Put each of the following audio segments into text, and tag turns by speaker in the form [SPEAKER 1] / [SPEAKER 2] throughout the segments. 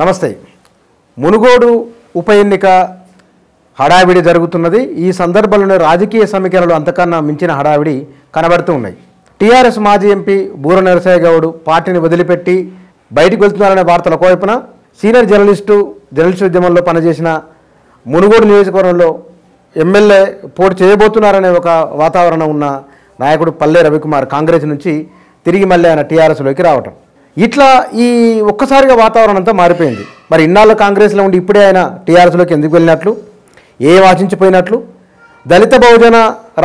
[SPEAKER 1] నమస్తే మునుగోడు ఉప ఎన్నిక హడావిడి జరుగుతున్నది ఈ సందర్భంలోనే రాజకీయ సమీకరణలు అంతకన్నా మించిన హడావిడి కనబడుతూ ఉన్నాయి టీఆర్ఎస్ మాజీ ఎంపీ బూర నరసయ్య పార్టీని వదిలిపెట్టి బయటకు వెళ్తున్నారనే వార్తల కోవైపున సీనియర్ జర్నలిస్టు జర్నలిస్ట్ ఉద్యమంలో పనిచేసిన మునుగోడు నియోజకవర్గంలో ఎమ్మెల్యే పోటీ చేయబోతున్నారనే ఒక వాతావరణం ఉన్న నాయకుడు పల్లె రవికుమార్ కాంగ్రెస్ నుంచి తిరిగి మళ్ళీ ఆయన టీఆర్ఎస్లోకి రావటం ఇట్లా ఈ ఒక్కసారిగా వాతావరణం అంతా మారిపోయింది మరి ఇన్నాళ్ళు కాంగ్రెస్లో ఉండి ఇప్పుడే ఆయన టీఆర్ఎస్లోకి ఎందుకు వెళ్ళినట్లు ఏ వాచించిపోయినట్లు దళిత బహుజన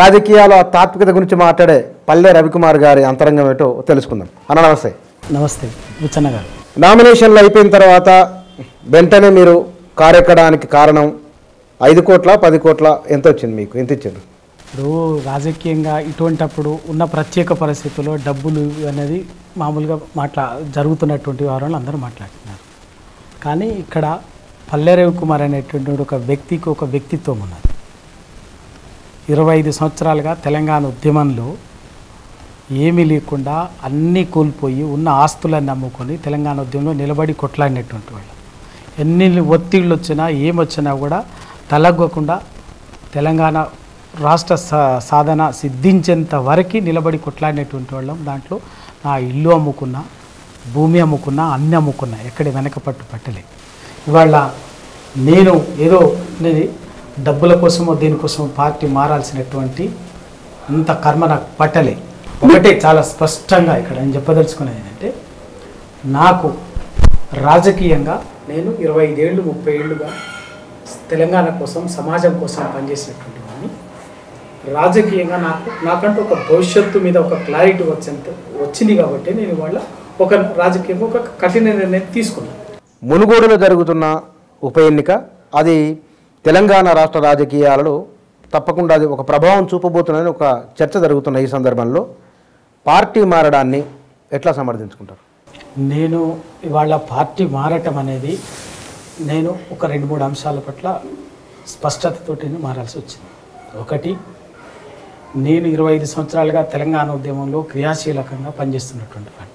[SPEAKER 1] రాజకీయాల తాత్వికత గురించి మాట్లాడే పల్లె రవికుమార్ గారి అంతరంగం ఏంటో తెలుసుకుందాం అన్న నమస్తే నమస్తే గారు నామినేషన్లు అయిపోయిన తర్వాత వెంటనే మీరు కారెక్కడానికి కారణం ఐదు కోట్ల పది కోట్ల ఎంత వచ్చింది మీకు ఎంత ఇచ్చారు
[SPEAKER 2] ఇప్పుడు రాజకీయంగా ఇటువంటప్పుడు ఉన్న ప్రత్యేక పరిస్థితుల్లో డబ్బులు అనేది మామూలుగా మాట్లా జరుగుతున్నటువంటి వారు అందరూ మాట్లాడుతున్నారు కానీ ఇక్కడ పల్లెరేవి కుమార్ అనేటువంటి ఒక వ్యక్తికి ఒక వ్యక్తిత్వం ఉన్నది ఇరవై ఐదు సంవత్సరాలుగా తెలంగాణ ఉద్యమంలో ఏమీ లేకుండా అన్నీ కోల్పోయి ఉన్న ఆస్తులను నమ్ముకొని తెలంగాణ ఉద్యమంలో నిలబడి కొట్లాడినటువంటి వాళ్ళు ఎన్ని ఒత్తిళ్ళు వచ్చినా ఏమొచ్చినా కూడా తలగ్గకుండా తెలంగాణ రాష్ట్ర సాధన సిద్ధించేంత వరకు నిలబడి కొట్లాడినటువంటి వాళ్ళం దాంట్లో నా ఇల్లు అమ్ముకున్నా భూమి అమ్ముకున్నా అన్నీ అమ్ముకున్నా ఎక్కడ వెనక పట్టు పట్టలే ఇవాళ నేను ఏదో డబ్బుల కోసమో దీనికోసమో పార్టీ మారాల్సినటువంటి అంత కర్మ నాకు పట్టలే ఒకటే చాలా స్పష్టంగా ఇక్కడ నేను చెప్పదలుచుకునేది ఏంటంటే నాకు రాజకీయంగా నేను ఇరవై ఐదేళ్ళు ముప్పై ఏళ్ళుగా తెలంగాణ కోసం సమాజం కోసం పనిచేసినటువంటి రాజకీయంగా నాకు నాకంటూ ఒక భవిష్యత్తు మీద ఒక క్లారిటీ వచ్చింది వచ్చింది కాబట్టి నేను వాళ్ళ ఒక రాజకీయంగా ఒక కఠిన నిర్ణయం తీసుకున్నాను
[SPEAKER 1] మునుగోడులో జరుగుతున్న ఉప ఎన్నిక అది తెలంగాణ రాష్ట్ర రాజకీయాలలో తప్పకుండా అది ఒక ప్రభావం చూపబోతుందని ఒక చర్చ జరుగుతున్న ఈ సందర్భంలో
[SPEAKER 2] పార్టీ మారడాన్ని ఎట్లా సమర్థించుకుంటారు నేను ఇవాళ పార్టీ మారటం అనేది నేను ఒక రెండు మూడు అంశాల పట్ల స్పష్టతతోటి మారాల్సి వచ్చింది ఒకటి నేను ఇరవై ఐదు సంవత్సరాలుగా తెలంగాణ ఉద్యమంలో క్రియాశీలకంగా పనిచేస్తున్నటువంటి వాడిని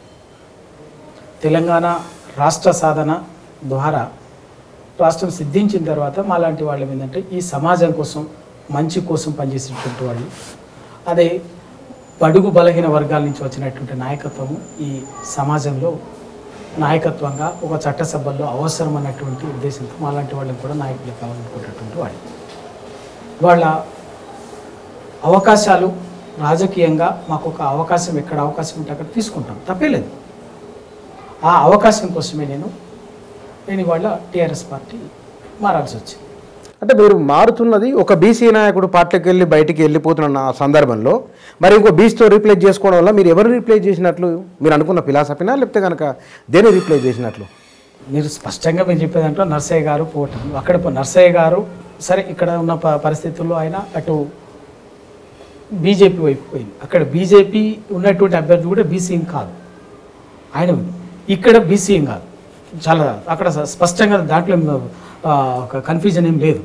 [SPEAKER 2] తెలంగాణ రాష్ట్ర సాధన ద్వారా రాష్ట్రం సిద్ధించిన తర్వాత మాలాంటి వాళ్ళ ఏంటంటే ఈ సమాజం కోసం మంచి కోసం పనిచేసినటువంటి వాళ్ళు అదే బడుగు బలహీన వర్గాల నుంచి వచ్చినటువంటి నాయకత్వము ఈ సమాజంలో నాయకత్వంగా ఒక చట్టసభల్లో అవసరం అన్నటువంటి ఉద్దేశంతో మాలాంటి వాళ్ళని కూడా నాయకులు కావాలనుకున్నటువంటి వాళ్ళు వాళ్ళ అవకాశాలు రాజకీయంగా మాకు ఒక అవకాశం ఎక్కడ అవకాశం ఉంటే అక్కడ తీసుకుంటాం తప్పేలేదు ఆ అవకాశం కోసమే నేను నేను ఇవాళ టీఆర్ఎస్ పార్టీ మారాల్సి వచ్చింది అంటే మీరు మారుతున్నది
[SPEAKER 1] ఒక బీసీ నాయకుడు పార్టీకి వెళ్ళి బయటికి వెళ్ళిపోతున్న సందర్భంలో మరి ఇంకో బీసీతో రీప్లేస్ చేసుకోవడం వల్ల మీరు ఎవరు రీప్లేస్ చేసినట్లు మీరు అనుకున్న ఫిలాసఫీనా లేకపోతే కనుక దేని రీప్లేస్ చేసినట్లు
[SPEAKER 2] మీరు స్పష్టంగా మీరు చెప్పేదంటే నర్సయ్య గారు పోవటం అక్కడ నర్సయ్య గారు సరే ఇక్కడ ఉన్న పరిస్థితుల్లో ఆయన అటు బీజేపీ వైపు పోయింది అక్కడ బీజేపీ ఉన్నటువంటి అభ్యర్థి కూడా బీసీఎం కాదు ఆయన ఇక్కడ బీసీఎం కాదు చాలా అక్కడ స్పష్టంగా దాంట్లో ఒక కన్ఫ్యూజన్ ఏం లేదు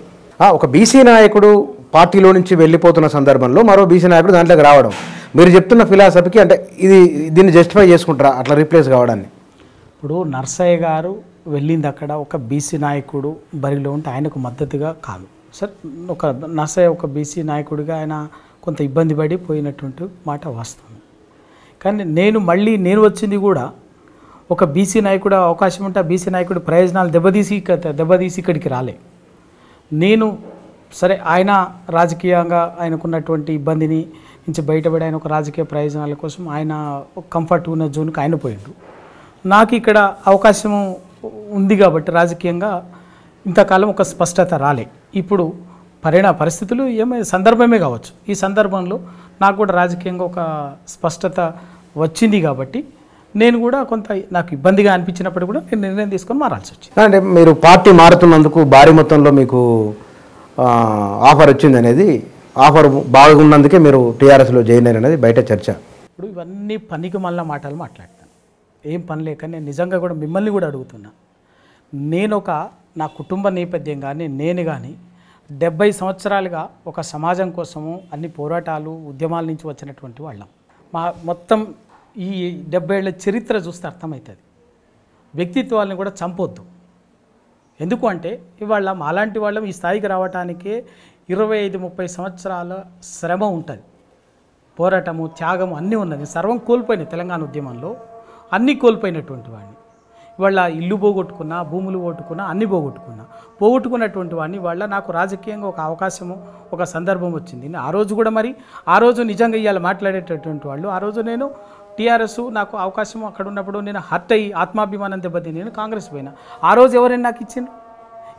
[SPEAKER 2] ఒక బీసీ
[SPEAKER 1] నాయకుడు పార్టీలో నుంచి వెళ్ళిపోతున్న సందర్భంలో మరో బీసీ నాయకుడు దాంట్లోకి రావడం మీరు చెప్తున్న ఫిలాసఫీకి అంటే ఇది దీన్ని జస్టిఫై చేసుకుంటారా అట్లా రీప్లేస్ కావడాన్ని
[SPEAKER 2] ఇప్పుడు నర్సయ్య గారు వెళ్ళింది అక్కడ ఒక బీసీ నాయకుడు బరిలో ఉంటే ఆయనకు మద్దతుగా కాదు సార్ ఒక నర్సయ్య ఒక బీసీ నాయకుడిగా ఆయన కొంత ఇబ్బంది పడి పోయినటువంటి మాట వాస్తవం కానీ నేను మళ్ళీ నేను వచ్చింది కూడా ఒక బీసీ నాయకుడు అవకాశం ఉంటే బీసీ నాయకుడు ప్రయోజనాలు దెబ్బతీసి దెబ్బతీసి ఇక్కడికి రాలే నేను సరే ఆయన రాజకీయంగా ఆయనకున్నటువంటి ఇబ్బందిని నుంచి బయటపడి ఆయన ఒక రాజకీయ ప్రయోజనాల కోసం ఆయన కంఫర్ట్ ఉన్న జోన్కి ఆయన పోయిండు నాకు ఇక్కడ అవకాశం ఉంది కాబట్టి రాజకీయంగా ఇంతకాలం ఒక స్పష్టత రాలే ఇప్పుడు పరిణా పరిస్థితులు ఏమై సందర్భమే కావచ్చు ఈ సందర్భంలో నాకు కూడా రాజకీయంగా ఒక స్పష్టత వచ్చింది కాబట్టి నేను కూడా కొంత నాకు ఇబ్బందిగా అనిపించినప్పుడు కూడా నేను నిర్ణయం తీసుకొని మారాల్సి వచ్చింది
[SPEAKER 1] అంటే మీరు పార్టీ మారుతున్నందుకు భారీ మొత్తంలో మీకు ఆఫర్ వచ్చింది అనేది ఆఫర్ బాగున్నందుకే మీరు టీఆర్ఎస్లో జాయిన్ అయ్యారు అనేది బయట చర్చ
[SPEAKER 2] ఇప్పుడు ఇవన్నీ పనికి మళ్ళీ మాటలు మాట్లాడతాను ఏం పని లేక నేను నిజంగా కూడా మిమ్మల్ని కూడా అడుగుతున్నా నేను ఒక నా కుటుంబ నేపథ్యం కానీ నేను కానీ డెబ్బై సంవత్సరాలుగా ఒక సమాజం కోసము అన్ని పోరాటాలు ఉద్యమాల నుంచి వచ్చినటువంటి వాళ్ళం మా మొత్తం ఈ డెబ్బై ఏళ్ళ చరిత్ర చూస్తే అర్థమవుతుంది వ్యక్తిత్వాలను కూడా చంపొద్దు ఎందుకు అంటే ఇవాళ అలాంటి వాళ్ళం ఈ స్థాయికి రావటానికే ఇరవై ఐదు ముప్పై సంవత్సరాల శ్రమ ఉంటుంది పోరాటము త్యాగము అన్నీ ఉన్నది సర్వం కోల్పోయినాయి తెలంగాణ ఉద్యమంలో అన్నీ కోల్పోయినటువంటి వాడిని ఇవాళ ఇల్లు పోగొట్టుకున్నా భూములు పోగొట్టుకున్నా అన్ని పోగొట్టుకున్నా పోగొట్టుకున్నటువంటి వాడిని వాళ్ళ నాకు రాజకీయంగా ఒక అవకాశము ఒక సందర్భం వచ్చింది ఆ రోజు కూడా మరి ఆ రోజు నిజంగా ఇవాళ మాట్లాడేటటువంటి వాళ్ళు ఆ రోజు నేను టీఆర్ఎస్ నాకు అవకాశం అక్కడ ఉన్నప్పుడు నేను హర్ట్ అయ్యి ఆత్మాభిమానం దెబ్బతిని నేను కాంగ్రెస్ పోయినా ఆ రోజు ఎవరైనా నాకు ఇచ్చింది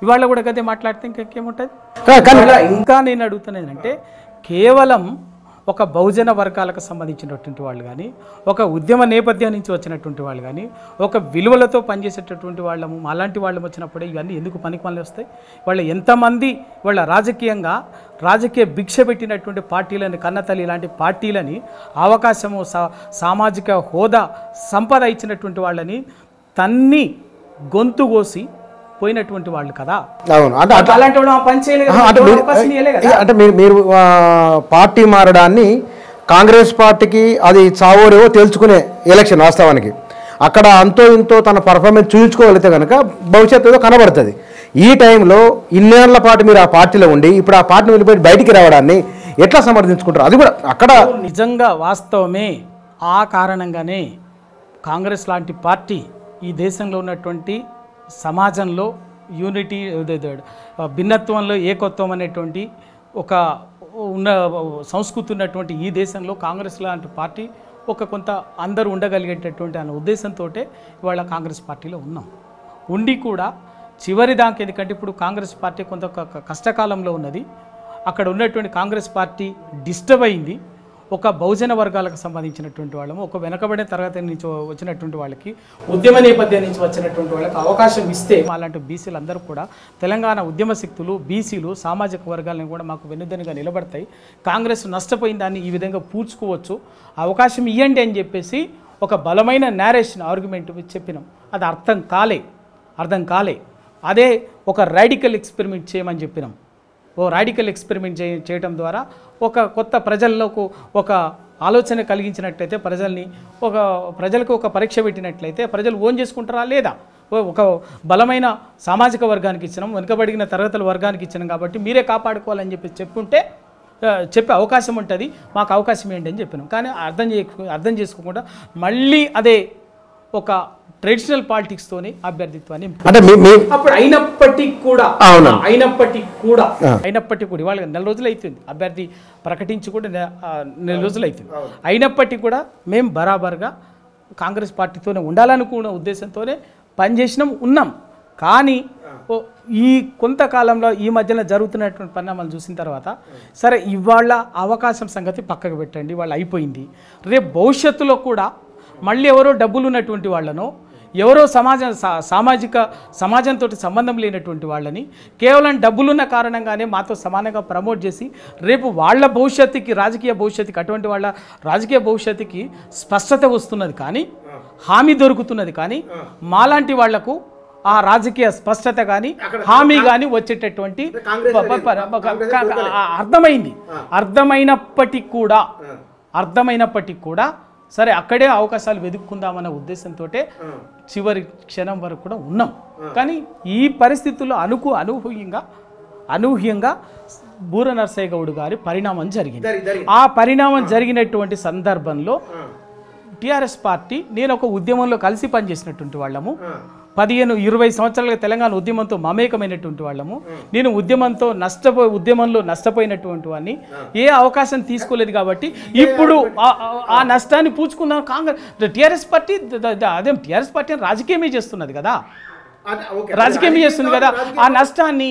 [SPEAKER 2] ఇవాళ కూడా గదే మాట్లాడితే ఇంకా ఇంకేముంటుంది ఇంకా నేను అడుగుతున్నానంటే కేవలం ఒక బహుజన వర్గాలకు సంబంధించినటువంటి వాళ్ళు కానీ ఒక ఉద్యమ నేపథ్యం నుంచి వచ్చినటువంటి వాళ్ళు కానీ ఒక విలువలతో పనిచేసేటటువంటి వాళ్ళము అలాంటి వాళ్ళు వచ్చినప్పుడే ఇవన్నీ ఎందుకు పనికి పనులు వస్తాయి వాళ్ళు ఎంతమంది వాళ్ళ రాజకీయంగా రాజకీయ భిక్ష పెట్టినటువంటి పార్టీలని కన్నతల్లి ఇలాంటి పార్టీలని అవకాశము సామాజిక హోదా సంపద ఇచ్చినటువంటి వాళ్ళని తన్ని గొంతు కోసి పోయినటువంటి వాళ్ళు కదా అవును అంటే
[SPEAKER 1] మీరు మీరు పార్టీ మారడాన్ని కాంగ్రెస్ పార్టీకి అది చావోరేవో తేల్చుకునే ఎలక్షన్ వాస్తవానికి అక్కడ అంతో ఇంతో తన పర్ఫార్మెన్స్ చూయించుకోగలిగితే కనుక భవిష్యత్తు ఏదో కనబడుతుంది ఈ టైంలో ఇన్నేళ్ల పాటు మీరు ఆ పార్టీలో ఉండి ఇప్పుడు ఆ పార్టీ వెళ్ళిపోయి బయటికి రావడాన్ని ఎట్లా సమర్థించుకుంటారు అది కూడా అక్కడ
[SPEAKER 2] నిజంగా వాస్తవమే ఆ కారణంగానే కాంగ్రెస్ లాంటి పార్టీ ఈ దేశంలో ఉన్నటువంటి సమాజంలో యూనిటీ భిన్నత్వంలో ఏకత్వం అనేటువంటి ఒక ఉన్న సంస్కృతి ఉన్నటువంటి ఈ దేశంలో కాంగ్రెస్ లాంటి పార్టీ ఒక కొంత అందరూ ఉండగలిగేటటువంటి అనే ఉద్దేశంతో ఇవాళ కాంగ్రెస్ పార్టీలో ఉన్నాం ఉండి కూడా చివరి దాకా ఎందుకంటే ఇప్పుడు కాంగ్రెస్ పార్టీ కొంత కష్టకాలంలో ఉన్నది అక్కడ ఉన్నటువంటి కాంగ్రెస్ పార్టీ డిస్టర్బ్ అయింది ఒక బహుజన వర్గాలకు సంబంధించినటువంటి వాళ్ళము ఒక వెనకబడిన తరగతి నుంచి వచ్చినటువంటి వాళ్ళకి ఉద్యమ నేపథ్యం నుంచి వచ్చినటువంటి వాళ్ళకి అవకాశం ఇస్తే అలాంటి బీసీలు అందరూ కూడా తెలంగాణ ఉద్యమ శక్తులు బీసీలు సామాజిక వర్గాలను కూడా మాకు వెన్నుదనుగా నిలబడతాయి కాంగ్రెస్ నష్టపోయిన దాన్ని ఈ విధంగా పూడ్చుకోవచ్చు అవకాశం ఇవ్వండి అని చెప్పేసి ఒక బలమైన నేరేషన్ ఆర్గ్యుమెంట్ చెప్పినాం అది అర్థం కాలే అర్థం కాలే అదే ఒక రాడికల్ ఎక్స్పెరిమెంట్ చేయమని చెప్పినాం ఓ రాడికల్ ఎక్స్పెరిమెంట్ చేయటం ద్వారా ఒక కొత్త ప్రజల్లోకి ఒక ఆలోచన కలిగించినట్లయితే ప్రజల్ని ఒక ప్రజలకు ఒక పరీక్ష పెట్టినట్లయితే ప్రజలు ఓన్ చేసుకుంటారా లేదా ఒక బలమైన సామాజిక వర్గానికి ఇచ్చినాం వెనుకబడిన తరగతుల వర్గానికి ఇచ్చినాం కాబట్టి మీరే కాపాడుకోవాలని చెప్పి చెప్పుంటే చెప్పే అవకాశం ఉంటుంది మాకు అవకాశం ఏంటి అని చెప్పినాం కానీ అర్థం చే అర్థం చేసుకోకుండా మళ్ళీ అదే ఒక ట్రెడిషనల్ పాలిటిక్స్ తోనే అభ్యర్థిత్వాన్ని అప్పుడు అయినప్పటికీ కూడా అయినప్పటికి కూడా అయినప్పటికీ కూడా ఇవాళ నెల రోజులు అవుతుంది అభ్యర్థి ప్రకటించి కూడా నెల రోజులు అవుతుంది అయినప్పటికీ కూడా మేము బరాబర్గా కాంగ్రెస్ పార్టీతోనే ఉండాలనుకున్న ఉద్దేశంతోనే పనిచేసినాం ఉన్నాం కానీ ఈ కొంతకాలంలో ఈ మధ్యన జరుగుతున్నటువంటి పరిణామాలు చూసిన తర్వాత సరే ఇవాళ అవకాశం సంగతి పక్కకు పెట్టండి వాళ్ళు అయిపోయింది రేపు భవిష్యత్తులో కూడా మళ్ళీ ఎవరో డబ్బులు ఉన్నటువంటి వాళ్ళనో ఎవరో సమాజం సామాజిక సమాజంతో సంబంధం లేనటువంటి వాళ్ళని కేవలం డబ్బులున్న కారణంగానే మాతో సమానంగా ప్రమోట్ చేసి రేపు వాళ్ళ భవిష్యత్తుకి రాజకీయ భవిష్యత్తుకి అటువంటి వాళ్ళ రాజకీయ భవిష్యత్తుకి స్పష్టత వస్తున్నది కానీ హామీ దొరుకుతున్నది కానీ మాలాంటి వాళ్లకు ఆ రాజకీయ స్పష్టత కానీ హామీ కానీ వచ్చేటటువంటి అర్థమైంది అర్థమైనప్పటికీ కూడా అర్థమైనప్పటికీ కూడా సరే అక్కడే అవకాశాలు వెతుక్కుందామన్న ఉద్దేశంతో చివరి క్షణం వరకు కూడా ఉన్నాం కానీ ఈ పరిస్థితుల్లో అనుకు అనూహ్యంగా అనూహ్యంగా బూర నరసయ్య గౌడ్ గారి పరిణామం జరిగింది ఆ పరిణామం జరిగినటువంటి సందర్భంలో టిఆర్ఎస్ పార్టీ నేను ఒక ఉద్యమంలో కలిసి పనిచేసినటువంటి వాళ్ళము పదిహేను ఇరవై సంవత్సరాలుగా తెలంగాణ ఉద్యమంతో మమేకమైనటువంటి వాళ్ళము నేను ఉద్యమంతో నష్టపో ఉద్యమంలో నష్టపోయినటువంటి వాడిని ఏ అవకాశం తీసుకోలేదు కాబట్టి ఇప్పుడు ఆ నష్టాన్ని పూచుకుందాం కాంగ్రెస్ టీఆర్ఎస్ పార్టీ అదే టీఆర్ఎస్ పార్టీ రాజకీయమే చేస్తున్నది కదా రాజకీయం చేస్తుంది కదా ఆ నష్టాన్ని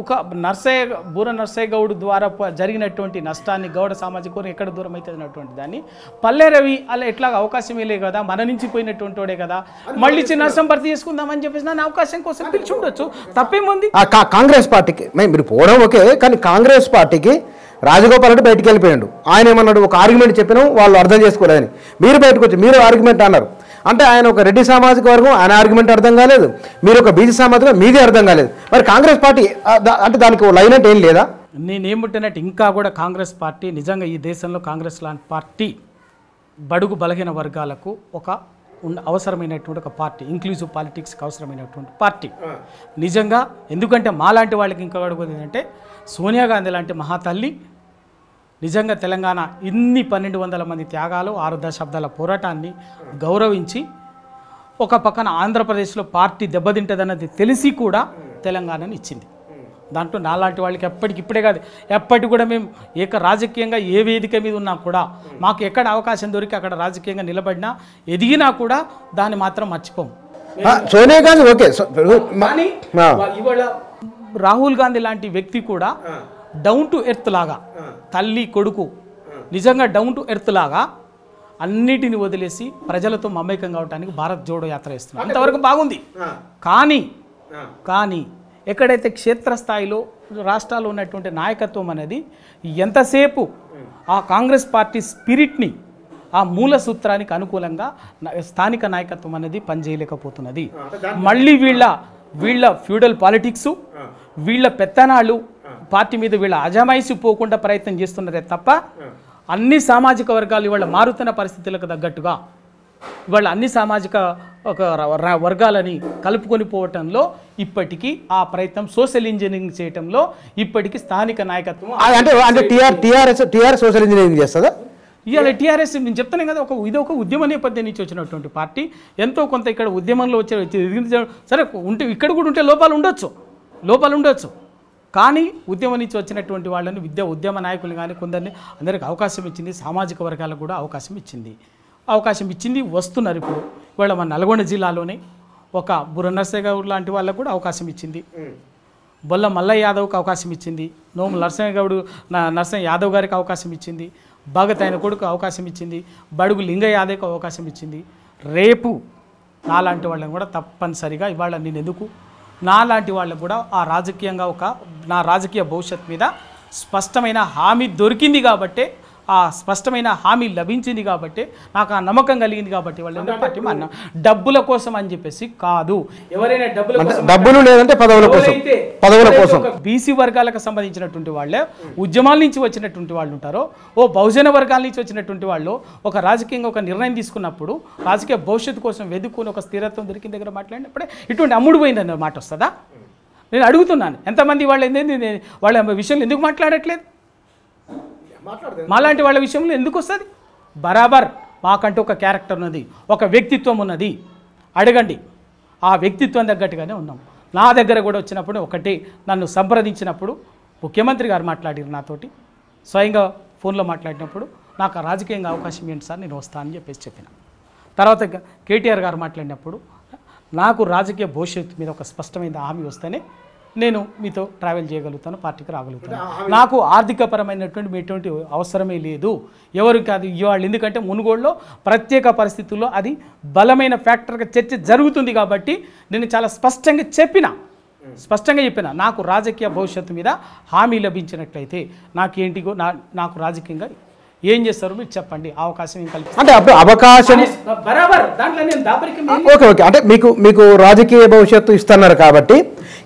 [SPEAKER 2] ఒక నర్సయ్య బూర నర్సయ్య గౌడ్ ద్వారా జరిగినటువంటి నష్టాన్ని గౌడ సామాజిక వర్గం ఎక్కడ దూరం అవుతుంది అన్నటువంటి దాన్ని పల్లె రవి అలా ఎట్లా అవకాశం ఇలే కదా మన నుంచి పోయినటువంటి వాడే కదా మళ్ళీ ఇచ్చి నష్టం భర్తీ చేసుకుందామని చెప్పేసి నా అవకాశం కోసం పిలిచి ఉండొచ్చు తప్పేముంది
[SPEAKER 1] కాంగ్రెస్ పార్టీకి మీరు పోవడం ఓకే కానీ కాంగ్రెస్ పార్టీకి రాజగోపాల్ రెడ్డి బయటికి వెళ్ళిపోయాడు ఆయన ఏమన్నాడు ఒక ఆర్గ్యుమెంట్ చెప్పినాం వాళ్ళు అర్థం చేసుకోలేదని మీరు బయటకు వచ్చి మీరు ఆర్గ్యుమెంట్ అన్నారు అంటే ఆయన ఒక రెడ్డి సామాజిక వర్గం ఆయన ఆర్గ్యుమెంట్ అర్థం కాలేదు మీరు ఒక బీజీ సామాజిక మీదే అర్థం కాలేదు మరి కాంగ్రెస్ పార్టీ అంటే దానికి లైన్ అంటే ఏం లేదా
[SPEAKER 2] నేనేముంటున్నట్టు ఇంకా కూడా కాంగ్రెస్ పార్టీ నిజంగా ఈ దేశంలో కాంగ్రెస్ లాంటి పార్టీ బడుగు బలహీన వర్గాలకు ఒక అవసరమైనటువంటి ఒక పార్టీ ఇంక్లూజివ్ పాలిటిక్స్కి అవసరమైనటువంటి పార్టీ నిజంగా ఎందుకంటే మా లాంటి వాళ్ళకి ఇంకా అడుగుతుంది అంటే సోనియా గాంధీ లాంటి మహాతల్లి నిజంగా తెలంగాణ ఇన్ని పన్నెండు వందల మంది త్యాగాలు ఆరు దశాబ్దాల పోరాటాన్ని గౌరవించి ఒక పక్కన ఆంధ్రప్రదేశ్లో పార్టీ దెబ్బతింటదన్నది తెలిసి కూడా తెలంగాణను ఇచ్చింది దాంట్లో నాలాంటి వాళ్ళకి ఎప్పటికిప్పుడే కాదు ఎప్పటికి కూడా మేము ఏక రాజకీయంగా ఏ వేదిక మీద ఉన్నా కూడా మాకు ఎక్కడ అవకాశం దొరికి అక్కడ రాజకీయంగా నిలబడినా ఎదిగినా కూడా దాన్ని మాత్రం మర్చిపోము సోనియా గాంధీ ఓకే రాహుల్ గాంధీ లాంటి వ్యక్తి కూడా డౌన్ టు ఎర్త్ లాగా తల్లి కొడుకు నిజంగా డౌన్ టు ఎర్త్ లాగా అన్నిటిని వదిలేసి ప్రజలతో మమేకం కావడానికి భారత్ జోడో యాత్ర వేస్తున్నారు అంతవరకు బాగుంది కానీ కానీ ఎక్కడైతే క్షేత్రస్థాయిలో రాష్ట్రాల్లో ఉన్నటువంటి నాయకత్వం అనేది ఎంతసేపు ఆ కాంగ్రెస్ పార్టీ స్పిరిట్ని ఆ మూల సూత్రానికి అనుకూలంగా స్థానిక నాయకత్వం అనేది పనిచేయలేకపోతున్నది మళ్ళీ వీళ్ళ వీళ్ళ ఫ్యూడల్ పాలిటిక్సు వీళ్ళ పెత్తనాలు పార్టీ మీద వీళ్ళు అజమాయిసి పోకుండా ప్రయత్నం చేస్తున్నారే తప్ప అన్ని సామాజిక వర్గాలు ఇవాళ మారుతున్న పరిస్థితులకు తగ్గట్టుగా ఇవాళ అన్ని సామాజిక ఒక వర్గాలని కలుపుకొని పోవటంలో ఇప్పటికీ ఆ ప్రయత్నం సోషల్ ఇంజనీరింగ్ చేయటంలో ఇప్పటికీ స్థానిక నాయకత్వం అంటే అంటే TR
[SPEAKER 1] TRS TR social engineering చేస్తుందా
[SPEAKER 2] ఇవాళ టీఆర్ఎస్ నేను చెప్తాను కదా ఒక ఇది ఒక ఉద్యమ నేపథ్యం నుంచి వచ్చినటువంటి పార్టీ ఎంతో కొంత ఇక్కడ ఉద్యమంలో వచ్చే సరే ఉంటే ఇక్కడ కూడా ఉంటే లోపాలు ఉండొచ్చు లోపాలు ఉండొచ్చు కానీ ఉద్యమం నుంచి వచ్చినటువంటి వాళ్ళని విద్య ఉద్యమ నాయకులు కానీ కొందరిని అందరికి అవకాశం ఇచ్చింది సామాజిక వర్గాలకు కూడా అవకాశం ఇచ్చింది అవకాశం ఇచ్చింది వస్తున్నారు ఇప్పుడు ఇవాళ మన నల్గొండ జిల్లాలోనే ఒక బుర్ర గౌడ్ లాంటి వాళ్ళకు కూడా అవకాశం ఇచ్చింది బొల్ల మల్లయ్య యాదవ్కి అవకాశం ఇచ్చింది నోము నరసింహగౌడు నరసింహ యాదవ్ గారికి అవకాశం ఇచ్చింది భగత్ ఆయన కొడుకు అవకాశం ఇచ్చింది బడుగు లింగ యాదవ్కి అవకాశం ఇచ్చింది రేపు నాలాంటి వాళ్ళని కూడా తప్పనిసరిగా ఇవాళ నేను ఎందుకు నా లాంటి వాళ్ళు కూడా ఆ రాజకీయంగా ఒక నా రాజకీయ భవిష్యత్ మీద స్పష్టమైన హామీ దొరికింది కాబట్టే ఆ స్పష్టమైన హామీ లభించింది కాబట్టి నాకు ఆ నమ్మకం కలిగింది కాబట్టి వాళ్ళు పార్టీ అన్న డబ్బుల కోసం అని చెప్పేసి కాదు ఎవరైనా డబ్బులు డబ్బులు లేదంటే పదవుల కోసం పదవుల కోసం బీసీ వర్గాలకు సంబంధించినటువంటి వాళ్ళే ఉద్యమాల నుంచి వచ్చినటువంటి వాళ్ళు ఉంటారో ఓ బహుజన వర్గాల నుంచి వచ్చినటువంటి వాళ్ళు ఒక రాజకీయంగా ఒక నిర్ణయం తీసుకున్నప్పుడు రాజకీయ భవిష్యత్తు కోసం వెదుకుని ఒక స్థిరత్వం దొరికిన దగ్గర మాట్లాడినప్పుడే ఇటువంటి అమ్ముడు పోయిందన్న మాట వస్తుందా నేను అడుగుతున్నాను ఎంతమంది వాళ్ళు ఏంది వాళ్ళ విషయంలో ఎందుకు మాట్లాడట్లేదు మాలాంటి వాళ్ళ విషయంలో ఎందుకు వస్తుంది బరాబర్ మాకంటూ ఒక క్యారెక్టర్ ఉన్నది ఒక వ్యక్తిత్వం ఉన్నది అడగండి ఆ వ్యక్తిత్వం తగ్గట్టుగానే ఉన్నాం నా దగ్గర కూడా వచ్చినప్పుడు ఒకటి నన్ను సంప్రదించినప్పుడు ముఖ్యమంత్రి గారు మాట్లాడారు నాతోటి స్వయంగా ఫోన్లో మాట్లాడినప్పుడు నాకు రాజకీయంగా అవకాశం ఏంటి సార్ నేను వస్తానని చెప్పేసి చెప్పిన తర్వాత కేటీఆర్ గారు మాట్లాడినప్పుడు నాకు రాజకీయ భవిష్యత్తు మీద ఒక స్పష్టమైన హామీ వస్తేనే నేను మీతో ట్రావెల్ చేయగలుగుతాను పార్టీకి రాగలుగుతాను నాకు ఆర్థికపరమైనటువంటి ఎటువంటి అవసరమే లేదు ఎవరికి అది ఇవాళ్ళు ఎందుకంటే మునుగోడులో ప్రత్యేక పరిస్థితుల్లో అది బలమైన ఫ్యాక్టర్గా చర్చ జరుగుతుంది కాబట్టి నేను చాలా స్పష్టంగా చెప్పిన స్పష్టంగా చెప్పిన నాకు రాజకీయ భవిష్యత్తు మీద హామీ లభించినట్లయితే నాకేంటిగో నా నాకు రాజకీయంగా ఏం చేస్తారు మీరు చెప్పండి అవకాశం ఏం కలిపి అంటే అప్పుడు అవకాశం బరాబర్ దాంట్లో నేను ఓకే
[SPEAKER 1] ఓకే అంటే మీకు మీకు రాజకీయ భవిష్యత్తు ఇస్తున్నారు కాబట్టి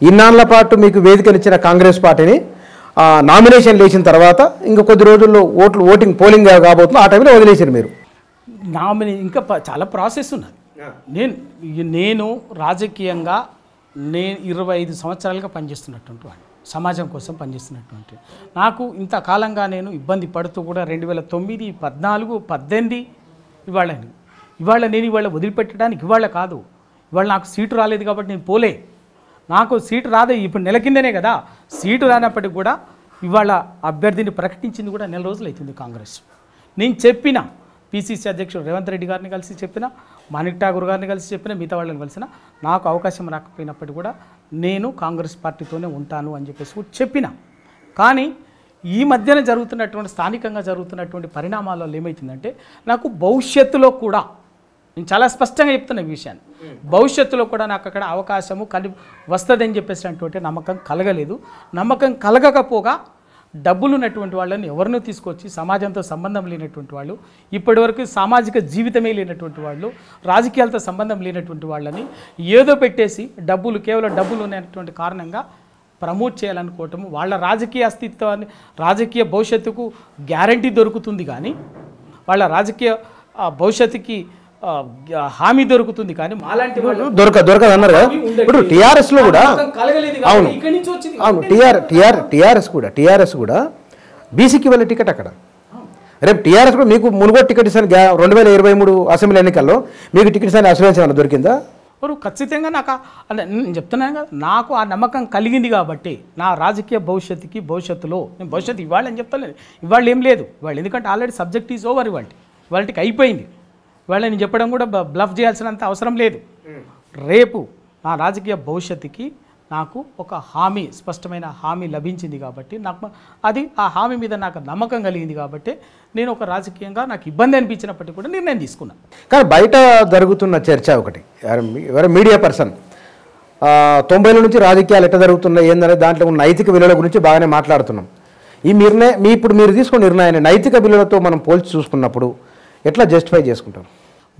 [SPEAKER 1] ఇన్నాళ్ళ పాటు మీకు వేదికనిచ్చిన కాంగ్రెస్ పార్టీని నామినేషన్ లేచిన తర్వాత ఇంకా కొద్ది రోజుల్లో ఓట్లు ఓటింగ్ పోలింగ్ కాబోతుంది ఆ టైంలో వదిలేసారు మీరు
[SPEAKER 2] నామినే ఇంకా చాలా ప్రాసెస్ ఉన్నది నేను నేను రాజకీయంగా నేను ఇరవై ఐదు సంవత్సరాలుగా పనిచేస్తున్నటువంటి వాడిని సమాజం కోసం పనిచేస్తున్నటువంటి నాకు ఇంతకాలంగా నేను ఇబ్బంది పడుతూ కూడా రెండు వేల తొమ్మిది పద్నాలుగు పద్దెనిమిది ఇవాళ ఇవాళ నేను ఇవాళ వదిలిపెట్టడానికి ఇవాళ కాదు ఇవాళ నాకు సీటు రాలేదు కాబట్టి నేను పోలే నాకు సీటు రాదు ఇప్పుడు నెల కిందనే కదా సీటు రానప్పటికి కూడా ఇవాళ అభ్యర్థిని ప్రకటించింది కూడా నెల రోజులు అవుతుంది కాంగ్రెస్ నేను చెప్పిన పీసీసీ అధ్యక్షుడు రేవంత్ రెడ్డి గారిని కలిసి చెప్పిన మాణిక్ ఠాగూర్ గారిని కలిసి చెప్పిన మిగతా వాళ్ళని కలిసిన నాకు అవకాశం రాకపోయినప్పటికీ కూడా నేను కాంగ్రెస్ పార్టీతోనే ఉంటాను అని చెప్పేసి చెప్పిన కానీ ఈ మధ్యన జరుగుతున్నటువంటి స్థానికంగా జరుగుతున్నటువంటి పరిణామాలలో ఏమవుతుందంటే నాకు భవిష్యత్తులో కూడా నేను చాలా స్పష్టంగా చెప్తున్న ఈ విషయాన్ని భవిష్యత్తులో కూడా నాకు అక్కడ అవకాశము కలి వస్తుందని చెప్పేసినటువంటి నమ్మకం కలగలేదు నమ్మకం కలగకపోగా డబ్బులు ఉన్నటువంటి వాళ్ళని ఎవరినో తీసుకొచ్చి సమాజంతో సంబంధం లేనటువంటి వాళ్ళు ఇప్పటివరకు సామాజిక జీవితమే లేనటువంటి వాళ్ళు రాజకీయాలతో సంబంధం లేనటువంటి వాళ్ళని ఏదో పెట్టేసి డబ్బులు కేవలం డబ్బులు ఉన్నటువంటి కారణంగా ప్రమోట్ చేయాలనుకోవటము వాళ్ళ రాజకీయ అస్తిత్వాన్ని రాజకీయ భవిష్యత్తుకు గ్యారంటీ దొరుకుతుంది కానీ వాళ్ళ రాజకీయ భవిష్యత్తుకి హామీ దొరుకుతుంది కానీ మాలాంటి దొరక దొరకదు అన్నారు కదా ఇప్పుడు టీఆర్ఎస్ లో కూడా అవును అవును టీఆర్
[SPEAKER 1] టీఆర్ టీఆర్ఎస్ కూడా టీఆర్ఎస్ కూడా బీసీకి వెళ్ళే టికెట్ అక్కడ రేపు టీఆర్ఎస్ కూడా మీకు మునుగోడు టికెట్ ఇస్తాను రెండు వేల ఇరవై మూడు అసెంబ్లీ ఎన్నికల్లో మీకు టికెట్ ఇస్తాను అసెంబ్లీ ఏమైనా దొరికిందా
[SPEAKER 2] వారు ఖచ్చితంగా నాకు అంటే నేను చెప్తున్నాను కదా నాకు ఆ నమ్మకం కలిగింది కాబట్టి నా రాజకీయ భవిష్యత్తుకి భవిష్యత్తులో నేను భవిష్యత్తు అని చెప్తాను ఇవాళ ఏం లేదు ఇవాళ ఎందుకంటే ఆల్రెడీ సబ్జెక్ట్ ఈజ్ ఓవర్ ఇవాళ ఇవాళకి అయిపోయింది వాళ్ళని చెప్పడం కూడా బ్లఫ్ చేయాల్సినంత అవసరం లేదు రేపు నా రాజకీయ భవిష్యత్తుకి నాకు ఒక హామీ స్పష్టమైన హామీ లభించింది కాబట్టి నాకు అది ఆ హామీ మీద నాకు నమ్మకం కలిగింది కాబట్టి నేను ఒక రాజకీయంగా నాకు ఇబ్బంది అనిపించినప్పటికీ కూడా నిర్ణయం తీసుకున్నాను
[SPEAKER 1] కానీ బయట జరుగుతున్న చర్చ ఒకటి ఎవరు మీడియా పర్సన్ తొంభైల నుంచి రాజకీయాలు ఎట్లా జరుగుతున్నాయి ఏందనే దాంట్లో ఉన్న నైతిక విలువల గురించి బాగానే మాట్లాడుతున్నాం ఈ నిర్ణయం మీ ఇప్పుడు మీరు తీసుకున్న నిర్ణయాన్ని నైతిక విలువలతో మనం పోల్చి చూసుకున్నప్పుడు ఎట్లా జస్టిఫై చేసుకుంటారు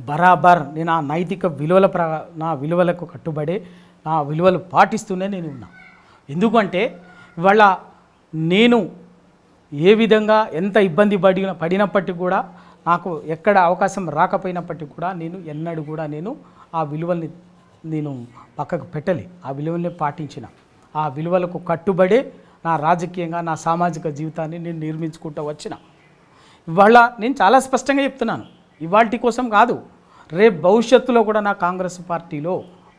[SPEAKER 2] బరాబర్ నేను ఆ నైతిక విలువల ప్ర నా విలువలకు కట్టుబడి నా విలువలు పాటిస్తూనే నేను ఉన్నా ఎందుకంటే ఇవాళ నేను ఏ విధంగా ఎంత ఇబ్బంది పడిన పడినప్పటికీ కూడా నాకు ఎక్కడ అవకాశం రాకపోయినప్పటికీ కూడా నేను ఎన్నడూ కూడా నేను ఆ విలువల్ని నేను పక్కకు పెట్టలి ఆ విలువల్ని పాటించిన ఆ విలువలకు కట్టుబడే నా రాజకీయంగా నా సామాజిక జీవితాన్ని నేను నిర్మించుకుంటూ వచ్చిన ఇవాళ నేను చాలా స్పష్టంగా చెప్తున్నాను ఇవాళ కోసం కాదు రేపు భవిష్యత్తులో కూడా నా కాంగ్రెస్ పార్టీలో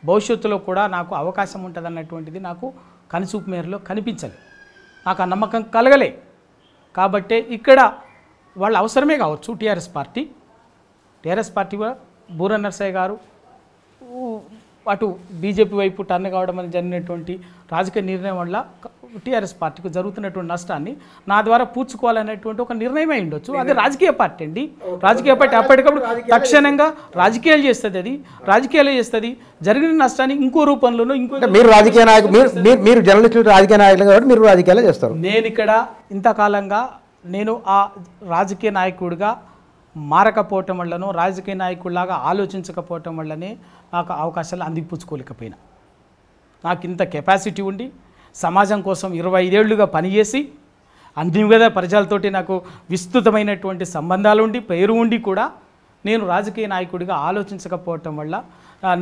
[SPEAKER 2] భవిష్యత్తులో కూడా నాకు అవకాశం ఉంటుంది నాకు కనిసూపు మేరలో కనిపించలే నాకు ఆ నమ్మకం కలగలే కాబట్టే ఇక్కడ వాళ్ళ అవసరమే కావచ్చు టీఆర్ఎస్ పార్టీ టీఆర్ఎస్ పార్టీ కూడా బూర నర్సయ్య గారు అటు బీజేపీ వైపు టర్న్ కావడం అనేది జరిగినటువంటి రాజకీయ నిర్ణయం వల్ల టీఆర్ఎస్ పార్టీకి జరుగుతున్నటువంటి నష్టాన్ని నా ద్వారా పూడ్చుకోవాలనేటువంటి ఒక నిర్ణయం అయి ఉండొచ్చు అది రాజకీయ పార్టీ అండి రాజకీయ పార్టీ అప్పటికప్పుడు తక్షణంగా రాజకీయాలు చేస్తుంది అది రాజకీయాలు చేస్తుంది జరిగిన నష్టాన్ని ఇంకో రూపంలోనూ ఇంకో మీరు రాజకీయ నాయకులు మీరు
[SPEAKER 1] జర్నలిస్టులు రాజకీయ నాయకులు కాబట్టి మీరు రాజకీయాలు చేస్తారు
[SPEAKER 2] నేను ఇక్కడ ఇంతకాలంగా నేను ఆ రాజకీయ నాయకుడిగా మారకపోవటం వల్లను రాజకీయ నాయకుల్లాగా ఆలోచించకపోవటం వల్లనే నాకు అవకాశాలు అందిపుచ్చుకోలేకపోయినా నాకు ఇంత కెపాసిటీ ఉండి సమాజం కోసం ఇరవై ఐదేళ్లుగా పనిచేసి అన్ని విధ ప్రజలతోటి నాకు విస్తృతమైనటువంటి సంబంధాలు ఉండి పేరు ఉండి కూడా నేను రాజకీయ నాయకుడిగా ఆలోచించకపోవటం వల్ల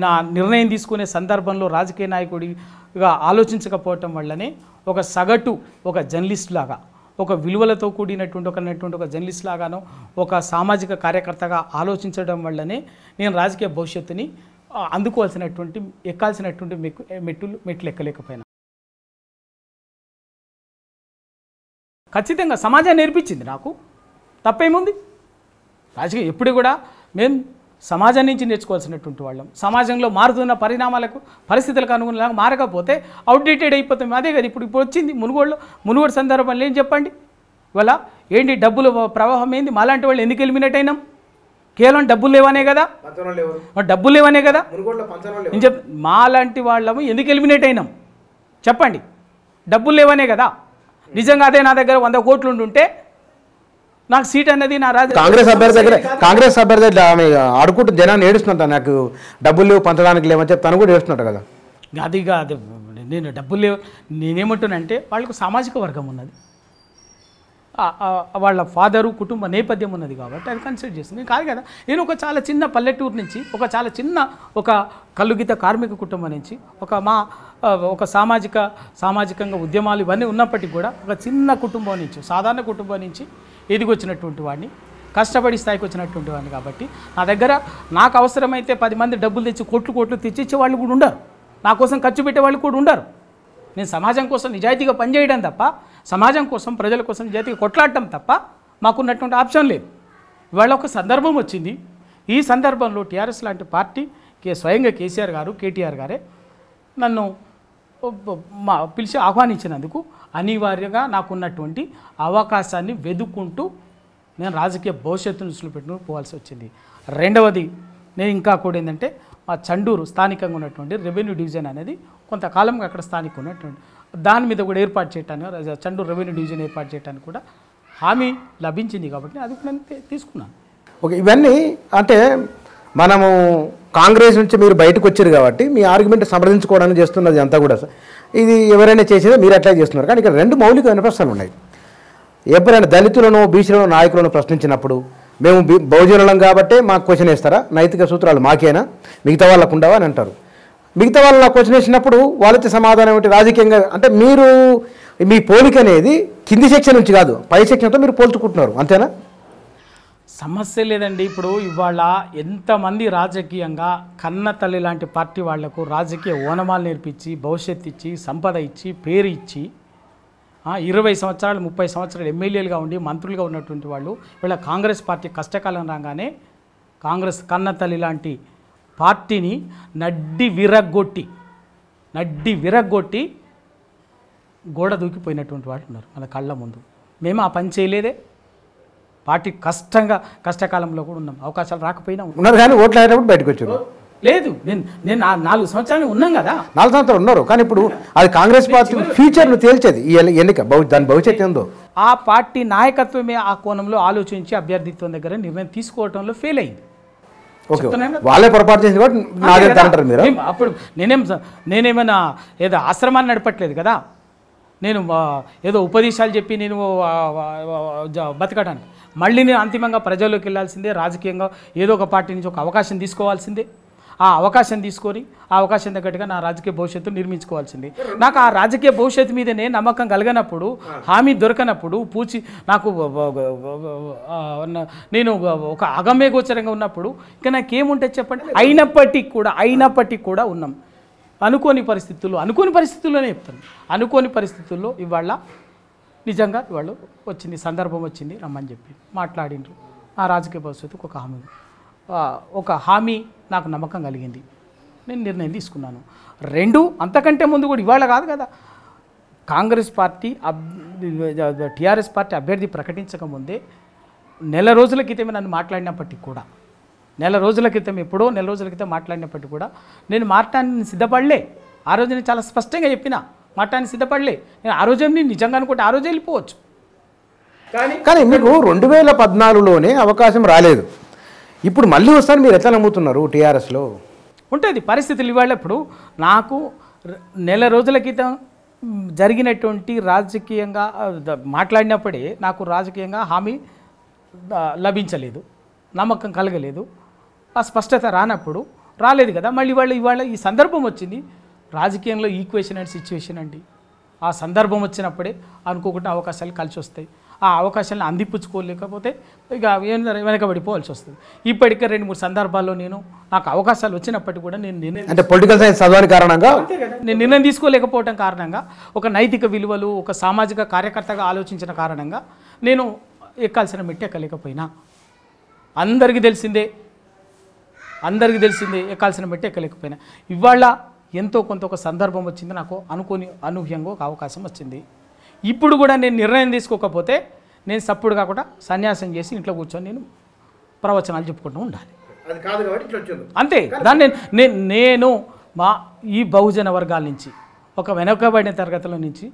[SPEAKER 2] నా నిర్ణయం తీసుకునే సందర్భంలో రాజకీయ నాయకుడిగా ఆలోచించకపోవటం వల్లనే ఒక సగటు ఒక జర్నలిస్ట్ లాగా ఒక విలువలతో కూడినటువంటి ఒక ఒక జర్నలిస్ట్ లాగానో ఒక సామాజిక కార్యకర్తగా ఆలోచించడం వల్లనే నేను రాజకీయ భవిష్యత్తుని అందుకోవాల్సినటువంటి ఎక్కాల్సినటువంటి మెక్కు మెట్టులు మెట్లు ఎక్కలేకపోయినా ఖచ్చితంగా సమాజం నేర్పించింది నాకు తప్పేముంది రాజకీయ ఎప్పుడు కూడా మేము సమాజం నుంచి నేర్చుకోవాల్సినటువంటి వాళ్ళం సమాజంలో మారుతున్న పరిణామాలకు పరిస్థితులకు అనుగుణంగా మారకపోతే అవుట్డేటెడ్ అయిపోతుంది అదే కదా ఇప్పుడు ఇప్పుడు వచ్చింది మునుగోడులో మునుగోడు సందర్భంలో ఏం చెప్పండి ఇవాళ ఏంటి డబ్బులు ప్రవాహం ఏంది మాలాంటి వాళ్ళు ఎందుకు ఎలిమినేట్ అయినాం కేవలం డబ్బులు లేవనే కదా డబ్బులు లేవనే కదా మాలాంటి వాళ్ళము ఎందుకు ఎలిమినేట్ అయినాం చెప్పండి డబ్బులు లేవనే కదా నిజంగా అదే నా దగ్గర వంద కోట్లు ఉండుంటే నాకు సీట్ అనేది నా రాజు కాంగ్రెస్ అభ్యర్థి దగ్గర కాంగ్రెస్
[SPEAKER 1] అభ్యర్థి ఆమె ఆడుకుంటూ జనాన్ని ఏడుస్తున్నట్టు నాకు డబ్బులు పంచడానికి లేవని చెప్పి తను కూడా ఏడుస్తున్నట్టు కదా
[SPEAKER 2] అది కాదు నేను డబ్బులు లేవు నేనేమంటున్నానంటే వాళ్ళకు సామాజిక వర్గం ఉన్నది వాళ్ళ ఫాదరు కుటుంబ నేపథ్యం ఉన్నది కాబట్టి అది కన్సిడర్ చేస్తుంది కాదు కదా నేను ఒక చాలా చిన్న పల్లెటూరు నుంచి ఒక చాలా చిన్న ఒక కలుగిత కార్మిక కుటుంబం నుంచి ఒక మా ఒక సామాజిక సామాజికంగా ఉద్యమాలు ఇవన్నీ ఉన్నప్పటికీ కూడా ఒక చిన్న కుటుంబం నుంచి సాధారణ కుటుంబం నుంచి ఎదిగొచ్చినటువంటి వాడిని కష్టపడి స్థాయికి వచ్చినటువంటి వాడిని కాబట్టి నా దగ్గర నాకు అవసరమైతే పది మంది డబ్బులు తెచ్చి కోట్లు కోట్లు తెచ్చిచ్చే వాళ్ళు కూడా ఉండరు నా కోసం ఖర్చు పెట్టే వాళ్ళు కూడా ఉండరు నేను సమాజం కోసం నిజాయితీగా పనిచేయడం తప్ప సమాజం కోసం ప్రజల కోసం నిజాయితీగా కొట్లాడటం తప్ప మాకున్నటువంటి ఆప్షన్ లేదు ఇవాళ ఒక సందర్భం వచ్చింది ఈ సందర్భంలో టీఆర్ఎస్ లాంటి పార్టీ కే స్వయంగా కేసీఆర్ గారు కేటీఆర్ గారే నన్ను మా పిలిచి ఆహ్వానించినందుకు అనివార్యంగా నాకున్నటువంటి అవకాశాన్ని వెదుక్కుంటూ నేను రాజకీయ భవిష్యత్తును దృష్టిలో పెట్టుకుని పోవాల్సి వచ్చింది రెండవది నేను ఇంకా కూడా ఏంటంటే మా చండూరు స్థానికంగా ఉన్నటువంటి రెవెన్యూ డివిజన్ అనేది కొంతకాలంగా అక్కడ స్థానికంగా ఉన్నటువంటి దాని మీద కూడా ఏర్పాటు చేయటాన్ని చండూరు రెవెన్యూ డివిజన్ ఏర్పాటు చేయడానికి కూడా హామీ లభించింది కాబట్టి అది నేను తీసుకున్నాను
[SPEAKER 1] ఓకే ఇవన్నీ అంటే మనము కాంగ్రెస్ నుంచి మీరు బయటకు వచ్చారు కాబట్టి మీ ఆర్గ్యుమెంట్ సమర్థించుకోవడానికి చేస్తున్నది అంతా కూడా ఇది ఎవరైనా చేసేదో మీరు అట్లా చేస్తున్నారు కానీ ఇక్కడ రెండు మౌలికమైన ప్రశ్నలు ఉన్నాయి ఎవరైనా దళితులను బీసీలను నాయకులను ప్రశ్నించినప్పుడు మేము బహుజనులం కాబట్టే మాకు క్వశ్చన్ వేస్తారా నైతిక సూత్రాలు మాకేనా మిగతా వాళ్ళకు ఉండవా అని అంటారు మిగతా వాళ్ళు క్వశ్చన్ వేసినప్పుడు వాళ్ళకి సమాధానం ఏంటి రాజకీయంగా అంటే మీరు మీ పోలిక అనేది కింది శిక్ష నుంచి కాదు పై శిక్షణతో మీరు పోల్చుకుంటున్నారు అంతేనా
[SPEAKER 2] సమస్య లేదండి ఇప్పుడు ఇవాళ ఎంతమంది రాజకీయంగా కన్న తల్లి లాంటి పార్టీ వాళ్లకు రాజకీయ ఓనమాలు నేర్పించి భవిష్యత్తు ఇచ్చి సంపద ఇచ్చి పేరు ఇచ్చి ఇరవై సంవత్సరాలు ముప్పై సంవత్సరాలు ఎమ్మెల్యేలుగా ఉండి మంత్రులుగా ఉన్నటువంటి వాళ్ళు వీళ్ళ కాంగ్రెస్ పార్టీ కష్టకాలం రాగానే కాంగ్రెస్ కన్న తల్లి లాంటి పార్టీని నడ్డి విరగ్గొట్టి నడ్డి విరగ్గొట్టి గోడ దూకిపోయినటువంటి వాళ్ళు ఉన్నారు మన కళ్ళ ముందు మేము ఆ పని చేయలేదే పార్టీ కష్టంగా కష్టకాలంలో కూడా ఉన్నాం అవకాశాలు రాకపోయినా ఉన్నారు కానీ ఓట్లు
[SPEAKER 1] అయ్యేటప్పుడు బయటకు వచ్చారు
[SPEAKER 2] లేదు నేను నేను నాలుగు సంవత్సరాలు ఉన్నాం కదా
[SPEAKER 1] నాలుగు సంవత్సరాలు ఉన్నారు కానీ ఇప్పుడు అది కాంగ్రెస్ పార్టీ ఫ్యూచర్ను తేల్చేది ఈ ఎన్నిక దాని భవిష్యత్తు ఏందో
[SPEAKER 2] ఆ పార్టీ నాయకత్వమే ఆ కోణంలో ఆలోచించి అభ్యర్థిత్వం దగ్గర నిర్ణయం తీసుకోవడంలో ఫెయిల్ అయింది
[SPEAKER 1] వాళ్ళే పొరపాటు చేసింది కాబట్టి మీరు
[SPEAKER 2] అప్పుడు నేనేం నేనేమైనా ఏదో ఆశ్రమాన్ని నడపట్లేదు కదా నేను ఏదో ఉపదేశాలు చెప్పి నేను బతకడానికి మళ్ళీ నేను అంతిమంగా ప్రజల్లోకి వెళ్ళాల్సిందే రాజకీయంగా ఏదో ఒక పార్టీ నుంచి ఒక అవకాశం తీసుకోవాల్సిందే ఆ అవకాశం తీసుకొని ఆ అవకాశం తగ్గట్టుగా నా రాజకీయ భవిష్యత్తు నిర్మించుకోవాల్సింది నాకు ఆ రాజకీయ భవిష్యత్తు మీదనే నమ్మకం కలిగినప్పుడు హామీ దొరకనప్పుడు పూచి నాకు నేను ఒక అగమ్య గోచరంగా ఉన్నప్పుడు ఇంకా నాకేముంటే చెప్పండి అయినప్పటికీ కూడా అయినప్పటికీ కూడా ఉన్నాం అనుకోని పరిస్థితుల్లో అనుకోని పరిస్థితుల్లోనే చెప్తాను అనుకోని పరిస్థితుల్లో ఇవాళ నిజంగా వాళ్ళు వచ్చింది సందర్భం వచ్చింది రమ్మని చెప్పి మాట్లాడిండ్రు నా రాజకీయ భవిష్యత్తుకు ఒక హామీ ఒక హామీ నాకు నమ్మకం కలిగింది నేను నిర్ణయం తీసుకున్నాను రెండు అంతకంటే ముందు కూడా ఇవాళ కాదు కదా కాంగ్రెస్ పార్టీ టీఆర్ఎస్ పార్టీ అభ్యర్థి ప్రకటించకముందే నెల రోజుల క్రితమే నన్ను మాట్లాడినప్పటికీ కూడా నెల రోజుల క్రితం ఎప్పుడో నెల రోజుల క్రితం మాట్లాడినప్పటికీ కూడా నేను మాట్లాడిన సిద్ధపడలే ఆ రోజు నేను చాలా స్పష్టంగా చెప్పిన మాట్లాడి సిద్ధపడలే నేను ఆ రోజే నేను నిజంగా అనుకుంటే ఆ రోజే వెళ్ళిపోవచ్చు
[SPEAKER 1] కానీ కానీ మీకు రెండు వేల పద్నాలుగులోనే అవకాశం రాలేదు ఇప్పుడు మళ్ళీ వస్తాను మీరు ఎట్లా నమ్ముతున్నారు టీఆర్ఎస్లో
[SPEAKER 2] ఉంటుంది పరిస్థితులు ఇవాళ ఇప్పుడు నాకు నెల రోజుల క్రితం జరిగినటువంటి రాజకీయంగా మాట్లాడినప్పుడే నాకు రాజకీయంగా హామీ లభించలేదు నమ్మకం కలగలేదు ఆ స్పష్టత రానప్పుడు రాలేదు కదా మళ్ళీ ఇవాళ ఇవాళ ఈ సందర్భం వచ్చింది రాజకీయంలో ఈక్వేషన్ అండ్ సిచ్యువేషన్ అండి ఆ సందర్భం వచ్చినప్పుడే అనుకోకుండా అవకాశాలు కలిసి వస్తాయి ఆ అవకాశాలను అందిపుచ్చుకోలేకపోతే ఇక వెనకబడిపోవాల్సి వస్తుంది ఇప్పటికే రెండు మూడు సందర్భాల్లో నేను నాకు అవకాశాలు వచ్చినప్పటికీ కూడా నేను నిర్ణయం అంటే పొలిటికల్ సైన్స్ చదవని కారణంగా నేను నిర్ణయం తీసుకోలేకపోవడం కారణంగా ఒక నైతిక విలువలు ఒక సామాజిక కార్యకర్తగా ఆలోచించిన కారణంగా నేను ఎక్కాల్సిన మెట్టి ఎక్కలేకపోయినా అందరికీ తెలిసిందే అందరికీ తెలిసిందే ఎక్కాల్సిన మెట్టి ఎక్కలేకపోయినా ఇవాళ ఎంతో కొంత ఒక సందర్భం వచ్చింది నాకు అనుకోని అనూహ్యంగా ఒక అవకాశం వచ్చింది ఇప్పుడు కూడా నేను నిర్ణయం తీసుకోకపోతే నేను సప్పుడు కాకుండా సన్యాసం చేసి ఇంట్లో కూర్చొని నేను ప్రవచనాలు చెప్పుకుంటూ ఉండాలి
[SPEAKER 1] అది కాదు కాబట్టి అంతే దాన్ని
[SPEAKER 2] నేను నేను మా ఈ బహుజన వర్గాల నుంచి ఒక వెనుకబడిన తరగతుల నుంచి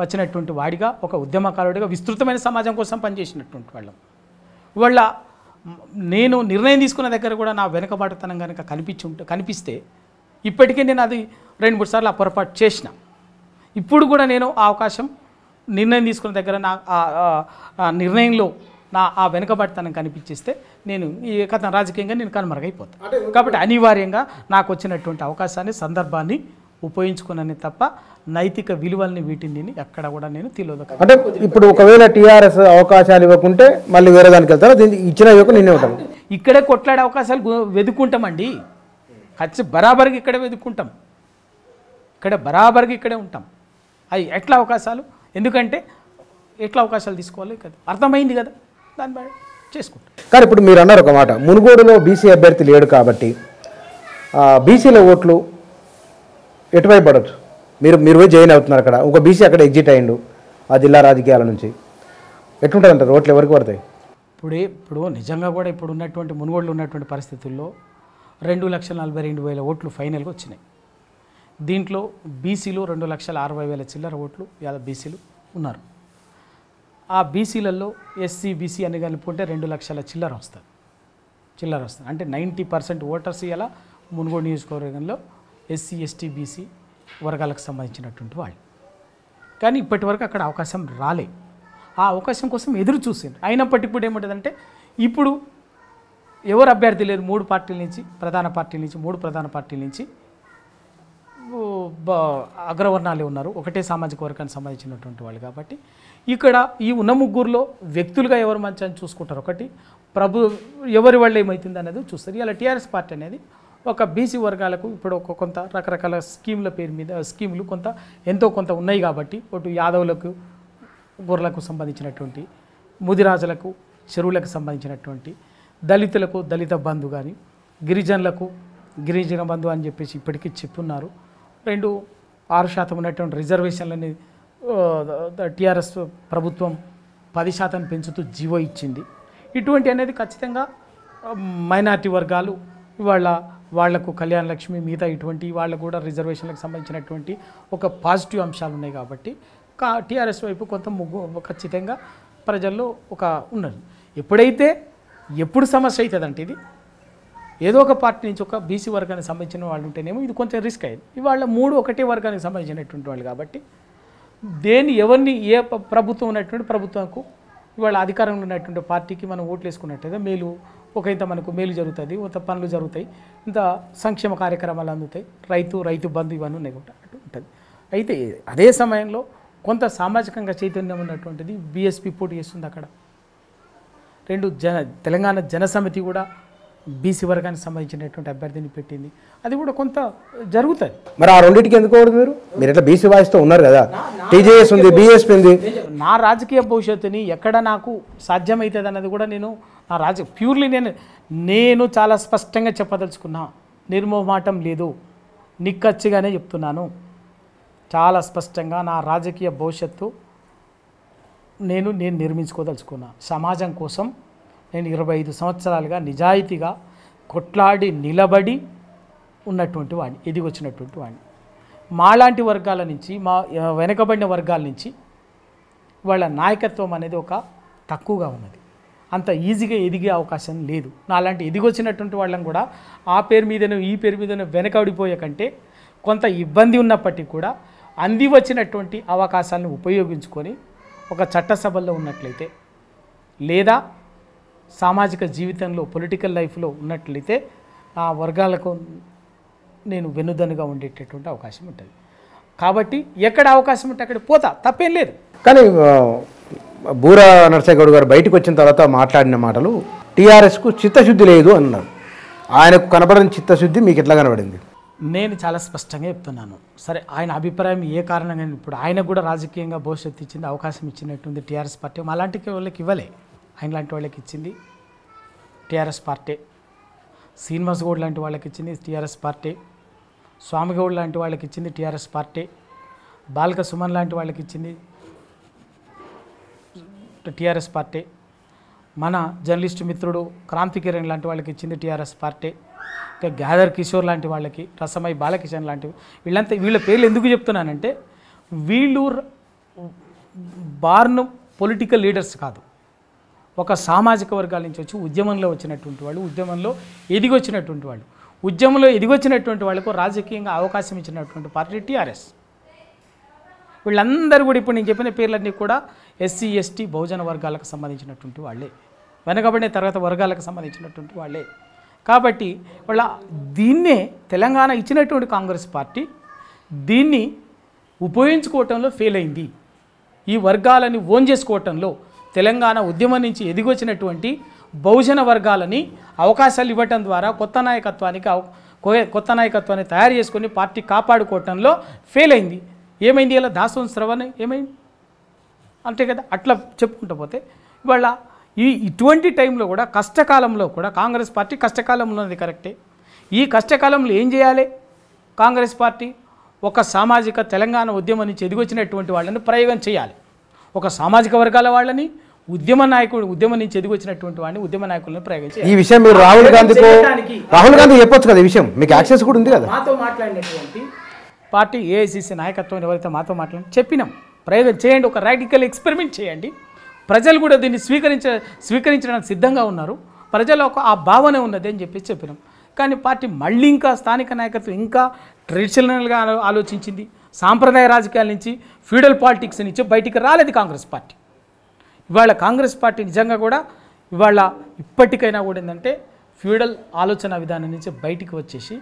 [SPEAKER 2] వచ్చినటువంటి వాడిగా ఒక ఉద్యమకారుడిగా విస్తృతమైన సమాజం కోసం పనిచేసినటువంటి వాళ్ళం వాళ్ళ నేను నిర్ణయం తీసుకున్న దగ్గర కూడా నా వెనుకబాటుతనం కనుక కనిపించి ఉంటే కనిపిస్తే ఇప్పటికే నేను అది రెండు మూడు సార్లు ఆ పొరపాటు చేసిన ఇప్పుడు కూడా నేను ఆ అవకాశం నిర్ణయం తీసుకున్న దగ్గర నా నిర్ణయంలో నా ఆ వెనుకబడితనం కనిపించిస్తే నేను ఈ కథ రాజకీయంగా నేను కనుమరుగైపోతాను కాబట్టి అనివార్యంగా నాకు వచ్చినటువంటి అవకాశాన్ని సందర్భాన్ని ఉపయోగించుకున్నాను తప్ప నైతిక విలువల్ని వీటిని నేను ఎక్కడ కూడా నేను తెలియదు అంటే
[SPEAKER 1] ఇప్పుడు ఒకవేళ టీఆర్ఎస్ అవకాశాలు ఇవ్వకుంటే మళ్ళీ వేరే దానికి వెళ్తారా ఇచ్చిన ఇవ్వకుండా నిన్నే ఉంటాను
[SPEAKER 2] ఇక్కడే కొట్లాడే అవకాశాలు వెతుక్కుంటామండి ఖర్చు బరాబరికి ఇక్కడే వెతుక్కుంటాం ఇక్కడ బరాబరికి ఇక్కడే ఉంటాం అవి ఎట్లా అవకాశాలు ఎందుకంటే ఎట్లా అవకాశాలు తీసుకోవాలి కదా అర్థమైంది కదా దాన్ని చేసుకుంటాం
[SPEAKER 1] కానీ ఇప్పుడు మీరు అన్నారు ఒక మాట మునుగోడులో బీసీ అభ్యర్థి లేడు కాబట్టి బీసీల ఓట్లు ఎటువైపు పడవచ్చు మీరు మీరు పోయి జాయిన్ అవుతున్నారు అక్కడ ఒక బీసీ అక్కడ ఎగ్జిట్ అయ్యిండు ఆ జిల్లా రాజకీయాల నుంచి అంటారు ఓట్లు ఎవరికి పడతాయి
[SPEAKER 2] ఇప్పుడు ఇప్పుడు నిజంగా కూడా ఇప్పుడు ఉన్నటువంటి మునుగోడులో ఉన్నటువంటి పరిస్థితుల్లో రెండు లక్షల నలభై రెండు వేల ఓట్లు ఫైనల్గా వచ్చినాయి దీంట్లో బీసీలు రెండు లక్షల అరవై వేల చిల్లర ఓట్లు యాభై బీసీలు ఉన్నారు ఆ బీసీలలో ఎస్సీ బీసీ అని కలుపుకుంటే రెండు లక్షల చిల్లర వస్తుంది చిల్లర వస్తుంది అంటే నైంటీ పర్సెంట్ ఓటర్స్ ఇలా మునుగోడు నియోజకవర్గంలో ఎస్సీ ఎస్టీ బీసీ వర్గాలకు సంబంధించినటువంటి వాళ్ళు కానీ ఇప్పటివరకు అక్కడ అవకాశం రాలే ఆ అవకాశం కోసం ఎదురు చూసింది అయినప్పటికీ ఇప్పుడు ఏముంటుందంటే ఇప్పుడు ఎవరు అభ్యర్థి లేరు మూడు పార్టీల నుంచి ప్రధాన పార్టీల నుంచి మూడు ప్రధాన పార్టీల నుంచి అగ్రవర్ణాలే ఉన్నారు ఒకటే సామాజిక వర్గానికి సంబంధించినటువంటి వాళ్ళు కాబట్టి ఇక్కడ ఈ ఉన్న ముగ్గురులో వ్యక్తులుగా ఎవరు మంచి అని చూసుకుంటారు ఒకటి ప్రభు ఎవరి వాళ్ళు ఏమవుతుంది అనేది చూస్తారు ఇలా టీఆర్ఎస్ పార్టీ అనేది ఒక బీసీ వర్గాలకు ఇప్పుడు ఒక కొంత రకరకాల స్కీముల పేరు మీద స్కీములు కొంత ఎంతో కొంత ఉన్నాయి కాబట్టి ఒకటి యాదవులకు గుర్రలకు సంబంధించినటువంటి ముదిరాజులకు చెరువులకు సంబంధించినటువంటి దళితులకు దళిత బంధు కానీ గిరిజనులకు గిరిజన బంధు అని చెప్పేసి ఇప్పటికీ చెప్పున్నారు రెండు ఆరు శాతం ఉన్నటువంటి రిజర్వేషన్లని టీఆర్ఎస్ ప్రభుత్వం పది శాతం పెంచుతూ జీవో ఇచ్చింది ఇటువంటి అనేది ఖచ్చితంగా మైనార్టీ వర్గాలు ఇవాళ వాళ్లకు కళ్యాణ లక్ష్మి మిగతా ఇటువంటి వాళ్ళకు కూడా రిజర్వేషన్లకు సంబంధించినటువంటి ఒక పాజిటివ్ అంశాలు ఉన్నాయి కాబట్టి టీఆర్ఎస్ వైపు కొంత ముగ్గు ఖచ్చితంగా ప్రజల్లో ఒక ఉన్నది ఎప్పుడైతే ఎప్పుడు సమస్య అవుతుందంటే ఇది ఏదో ఒక పార్టీ నుంచి ఒక బీసీ వర్గానికి సంబంధించిన వాళ్ళు ఉంటేనేమో ఇది కొంచెం రిస్క్ అయ్యింది ఇవాళ మూడు ఒకటే వర్గానికి సంబంధించినటువంటి వాళ్ళు కాబట్టి దేని ఎవరిని ఏ ప్రభుత్వం ఉన్నటువంటి ప్రభుత్వంకు ఇవాళ అధికారంలో ఉన్నటువంటి పార్టీకి మనం ఓట్లు వేసుకున్నట్టయితే మేలు ఒక ఇంత మనకు మేలు జరుగుతుంది ఒక పనులు జరుగుతాయి ఇంత సంక్షేమ కార్యక్రమాలు అందుతాయి రైతు రైతు బంధు ఇవన్నీ ఉన్నాయి అటు ఉంటుంది అయితే అదే సమయంలో కొంత సామాజికంగా చైతన్యం ఉన్నటువంటిది బీఎస్పీ పోటీ చేస్తుంది అక్కడ రెండు జన తెలంగాణ జనసమితి కూడా బీసీ వర్గానికి సంబంధించినటువంటి అభ్యర్థిని పెట్టింది అది కూడా కొంత జరుగుతుంది మరి ఆ రెండింటికి ఎందుకు మీరు
[SPEAKER 1] మీరు ఇట్లా బీసీ వాయిస్తో ఉన్నారు కదా టీజేఎస్ ఉంది బీఎస్పీ ఉంది
[SPEAKER 2] నా రాజకీయ భవిష్యత్తుని ఎక్కడ నాకు సాధ్యమవుతుంది అన్నది కూడా నేను నా రాజ ప్యూర్లీ నేను నేను చాలా స్పష్టంగా చెప్పదలుచుకున్నా నిర్మోహమాటం లేదు నిక్కచ్చిగానే చెప్తున్నాను చాలా స్పష్టంగా నా రాజకీయ భవిష్యత్తు నేను నేను నిర్మించుకోదలుచుకున్నా సమాజం కోసం నేను ఇరవై ఐదు సంవత్సరాలుగా నిజాయితీగా కొట్లాడి నిలబడి ఉన్నటువంటి వాడిని ఎదిగొచ్చినటువంటి వాడిని మాలాంటి వర్గాల నుంచి మా వెనకబడిన వర్గాల నుంచి వాళ్ళ నాయకత్వం అనేది ఒక తక్కువగా ఉన్నది అంత ఈజీగా ఎదిగే అవకాశం లేదు నాలాంటి ఎదిగొచ్చినటువంటి వాళ్ళని కూడా ఆ పేరు మీదనో ఈ పేరు మీదనో వెనకబడిపోయే కంటే కొంత ఇబ్బంది ఉన్నప్పటికీ కూడా అంది వచ్చినటువంటి అవకాశాన్ని ఉపయోగించుకొని ఒక చట్టసభల్లో ఉన్నట్లయితే లేదా సామాజిక జీవితంలో పొలిటికల్ లైఫ్లో ఉన్నట్లయితే ఆ వర్గాలకు నేను వెనుదనుగా ఉండేటటువంటి అవకాశం ఉంటుంది కాబట్టి ఎక్కడ అవకాశం ఉంటే అక్కడ పోతా తప్పేం లేదు
[SPEAKER 1] కానీ బూరా నరసగౌడ్ గారు బయటకు వచ్చిన తర్వాత మాట్లాడిన మాటలు టీఆర్ఎస్కు చిత్తశుద్ధి లేదు అన్నారు ఆయనకు కనబడని చిత్తశుద్ధి మీకు ఎట్లా కనబడింది
[SPEAKER 2] నేను చాలా స్పష్టంగా చెప్తున్నాను సరే ఆయన అభిప్రాయం ఏ కారణంగా ఇప్పుడు ఆయన కూడా రాజకీయంగా భవిష్యత్తు ఇచ్చింది అవకాశం ఇచ్చినట్టుంది టీఆర్ఎస్ పార్టీ అలాంటి వాళ్ళకి ఇవ్వలే ఆయన లాంటి వాళ్ళకి ఇచ్చింది టీఆర్ఎస్ పార్టీ శ్రీనివాస్ గౌడ్ లాంటి వాళ్ళకి ఇచ్చింది టీఆర్ఎస్ పార్టీ స్వామిగౌడ్ లాంటి వాళ్ళకి ఇచ్చింది టీఆర్ఎస్ పార్టీ బాలక సుమన్ లాంటి వాళ్ళకి ఇచ్చింది టీఆర్ఎస్ పార్టీ మన జర్నలిస్ట్ మిత్రుడు క్రాంతి కిరణ్ లాంటి వాళ్ళకి ఇచ్చింది టీఆర్ఎస్ పార్టీ ఇంకా గ్యాదర్ కిషోర్ లాంటి వాళ్ళకి రసమై బాలకిషన్ లాంటి వీళ్ళంతా వీళ్ళ పేర్లు ఎందుకు చెప్తున్నానంటే వీళ్ళు బార్న్ పొలిటికల్ లీడర్స్ కాదు ఒక సామాజిక వర్గాల నుంచి వచ్చి ఉద్యమంలో వచ్చినటువంటి వాళ్ళు ఉద్యమంలో ఎదిగొచ్చినటువంటి వాళ్ళు ఉద్యమంలో ఎదిగొచ్చినటువంటి వాళ్ళకు రాజకీయంగా అవకాశం ఇచ్చినటువంటి పార్టీ టీఆర్ఎస్ వీళ్ళందరూ కూడా ఇప్పుడు నేను చెప్పిన పేర్లన్నీ కూడా ఎస్సీ ఎస్టీ బహుజన వర్గాలకు సంబంధించినటువంటి వాళ్ళే వెనకబడిన తరగతి వర్గాలకు సంబంధించినటువంటి వాళ్ళే కాబట్టి వాళ్ళ దీన్నే తెలంగాణ ఇచ్చినటువంటి కాంగ్రెస్ పార్టీ దీన్ని ఉపయోగించుకోవటంలో ఫెయిల్ అయింది ఈ వర్గాలని ఓన్ చేసుకోవటంలో తెలంగాణ ఉద్యమం నుంచి ఎదిగొచ్చినటువంటి బహుజన వర్గాలని అవకాశాలు ఇవ్వటం ద్వారా కొత్త నాయకత్వానికి కొత్త నాయకత్వాన్ని తయారు చేసుకొని పార్టీ కాపాడుకోవటంలో ఫెయిల్ అయింది ఏమైంది ఇలా దాసోన్ శ్రవణ ఏమైంది అంతే కదా అట్లా చెప్పుకుంటూ పోతే ఇవాళ ఈ ఇటువంటి టైంలో కూడా కష్టకాలంలో కూడా కాంగ్రెస్ పార్టీ కష్టకాలంలో ఉన్నది కరెక్టే ఈ కష్టకాలంలో ఏం చేయాలి కాంగ్రెస్ పార్టీ ఒక సామాజిక తెలంగాణ ఉద్యమం నుంచి ఎదిగొచ్చినటువంటి వాళ్ళని ప్రయోగం చేయాలి ఒక సామాజిక వర్గాల వాళ్ళని ఉద్యమ నాయకుడు ఉద్యమం నుంచి ఎదిగొచ్చినటువంటి వాడిని ఉద్యమ నాయకులను ప్రయోగించారు ఈ విషయం మీరు రాహుల్ గాంధీ రాహుల్ గాంధీ చెప్పొచ్చు
[SPEAKER 1] కదా ఈ విషయం మీకు యాక్సెస్ కూడా ఉంది కదా మాతో
[SPEAKER 2] మాట్లాడినటువంటి పార్టీ ఏఐసిసి నాయకత్వం ఎవరైతే మాతో మాట్లాడి చెప్పినాం ప్రయోగం చేయండి ఒక రాడికల్ ఎక్స్పెరిమెంట్ చేయండి ప్రజలు కూడా దీన్ని స్వీకరించ స్వీకరించడానికి సిద్ధంగా ఉన్నారు ప్రజల ఒక ఆ భావన ఉన్నది అని చెప్పి చెప్పినాం కానీ పార్టీ మళ్ళీ ఇంకా స్థానిక నాయకత్వం ఇంకా ట్రెడిషనల్గా ఆలోచించింది సాంప్రదాయ రాజకీయాల నుంచి ఫ్యూడల్ పాలిటిక్స్ నుంచి బయటికి రాలేదు కాంగ్రెస్ పార్టీ ఇవాళ కాంగ్రెస్ పార్టీ నిజంగా కూడా ఇవాళ ఇప్పటికైనా కూడా ఏంటంటే ఫ్యూడల్ ఆలోచన విధానం నుంచి బయటికి వచ్చేసి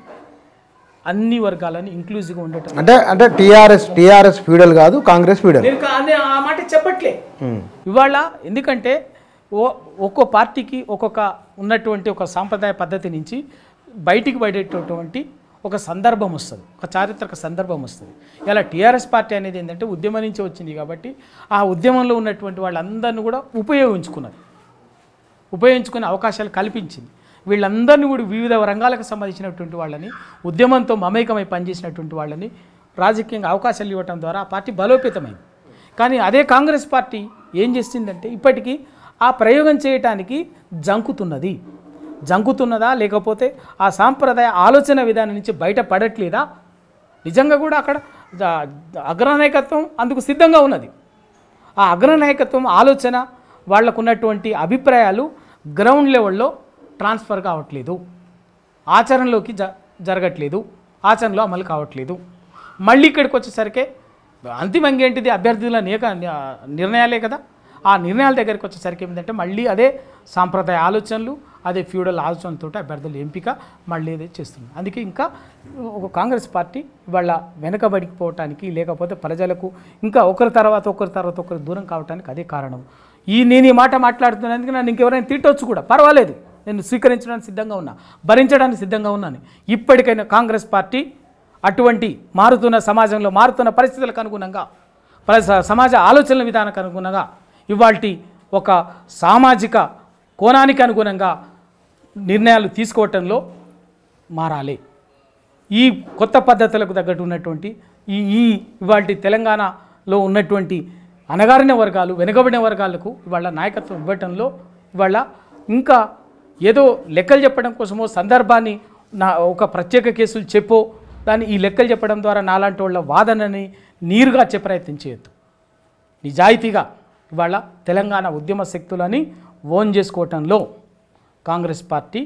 [SPEAKER 2] అన్ని వర్గాలని ఇంక్లూజివ్ ఉండటం అంటే అంటే టీఆర్ఎస్ టీఆర్ఎస్
[SPEAKER 1] ఫీడల్ కాదు కాంగ్రెస్ ఫీడల్
[SPEAKER 2] నేను ఆ మాట చెప్పట్లే ఇవాళ ఎందుకంటే ఓ ఒక్కో పార్టీకి ఒక్కొక్క ఉన్నటువంటి ఒక సాంప్రదాయ పద్ధతి నుంచి బయటికి పడేటటువంటి ఒక సందర్భం వస్తుంది ఒక చారిత్రక సందర్భం వస్తుంది ఇలా టీఆర్ఎస్ పార్టీ అనేది ఏంటంటే ఉద్యమం నుంచి వచ్చింది కాబట్టి ఆ ఉద్యమంలో ఉన్నటువంటి వాళ్ళందరినీ కూడా ఉపయోగించుకున్నది ఉపయోగించుకునే అవకాశాలు కల్పించింది వీళ్ళందరినీ కూడా వివిధ రంగాలకు సంబంధించినటువంటి వాళ్ళని ఉద్యమంతో మమేకమై పనిచేసినటువంటి వాళ్ళని రాజకీయంగా అవకాశాలు ఇవ్వటం ద్వారా ఆ పార్టీ బలోపేతమైంది కానీ అదే కాంగ్రెస్ పార్టీ ఏం చేసిందంటే ఇప్పటికీ ఆ ప్రయోగం చేయటానికి జంకుతున్నది జంకుతున్నదా లేకపోతే ఆ సాంప్రదాయ ఆలోచన విధానం నుంచి బయటపడట్లేదా నిజంగా కూడా అక్కడ అగ్రనాయకత్వం అందుకు సిద్ధంగా ఉన్నది ఆ అగ్రనాయకత్వం ఆలోచన వాళ్లకు ఉన్నటువంటి అభిప్రాయాలు గ్రౌండ్ లెవెల్లో ట్రాన్స్ఫర్ కావట్లేదు ఆచరణలోకి జ జరగట్లేదు ఆచరణలో అమలు కావట్లేదు మళ్ళీ ఇక్కడికి వచ్చేసరికి అంతిమంగా ఏంటిది అభ్యర్థుల నియక నిర్ణయాలే కదా ఆ నిర్ణయాల దగ్గరికి వచ్చేసరికి ఏంటంటే మళ్ళీ అదే సాంప్రదాయ ఆలోచనలు అదే ఫ్యూడల్ ఆలోచనలతో అభ్యర్థుల ఎంపిక మళ్ళీ అదే చేస్తున్నారు అందుకే ఇంకా ఒక కాంగ్రెస్ పార్టీ వాళ్ళ వెనకబడిపోవటానికి లేకపోతే ప్రజలకు ఇంకా ఒకరి తర్వాత ఒకరి తర్వాత ఒకరి దూరం కావడానికి అదే కారణం ఈ నేను ఈ మాట మాట్లాడుతున్నందుకు నన్ను ఇంకెవరైనా తిట్టవచ్చు కూడా పర్వాలేదు నేను స్వీకరించడానికి సిద్ధంగా ఉన్నా భరించడానికి సిద్ధంగా ఉన్నాను ఇప్పటికైనా కాంగ్రెస్ పార్టీ అటువంటి మారుతున్న సమాజంలో మారుతున్న పరిస్థితులకు అనుగుణంగా సమాజ ఆలోచనల విధానానికి అనుగుణంగా ఇవాటి ఒక సామాజిక కోణానికి అనుగుణంగా నిర్ణయాలు తీసుకోవటంలో మారాలి ఈ కొత్త పద్ధతులకు తగ్గట్టు ఉన్నటువంటి ఈ ఈ ఇవాళ తెలంగాణలో ఉన్నటువంటి అనగారిన వర్గాలు వెనుకబడిన వర్గాలకు ఇవాళ నాయకత్వం ఇవ్వటంలో ఇవాళ ఇంకా ఏదో లెక్కలు చెప్పడం కోసమో సందర్భాన్ని నా ఒక ప్రత్యేక కేసులు చెప్పో దాన్ని ఈ లెక్కలు చెప్పడం ద్వారా నాలాంటి వాళ్ళ వాదనని నీరుగా చెప్పే ప్రయత్నం చేయొద్దు నిజాయితీగా ఇవాళ తెలంగాణ ఉద్యమ శక్తులని ఓన్ చేసుకోవటంలో కాంగ్రెస్ పార్టీ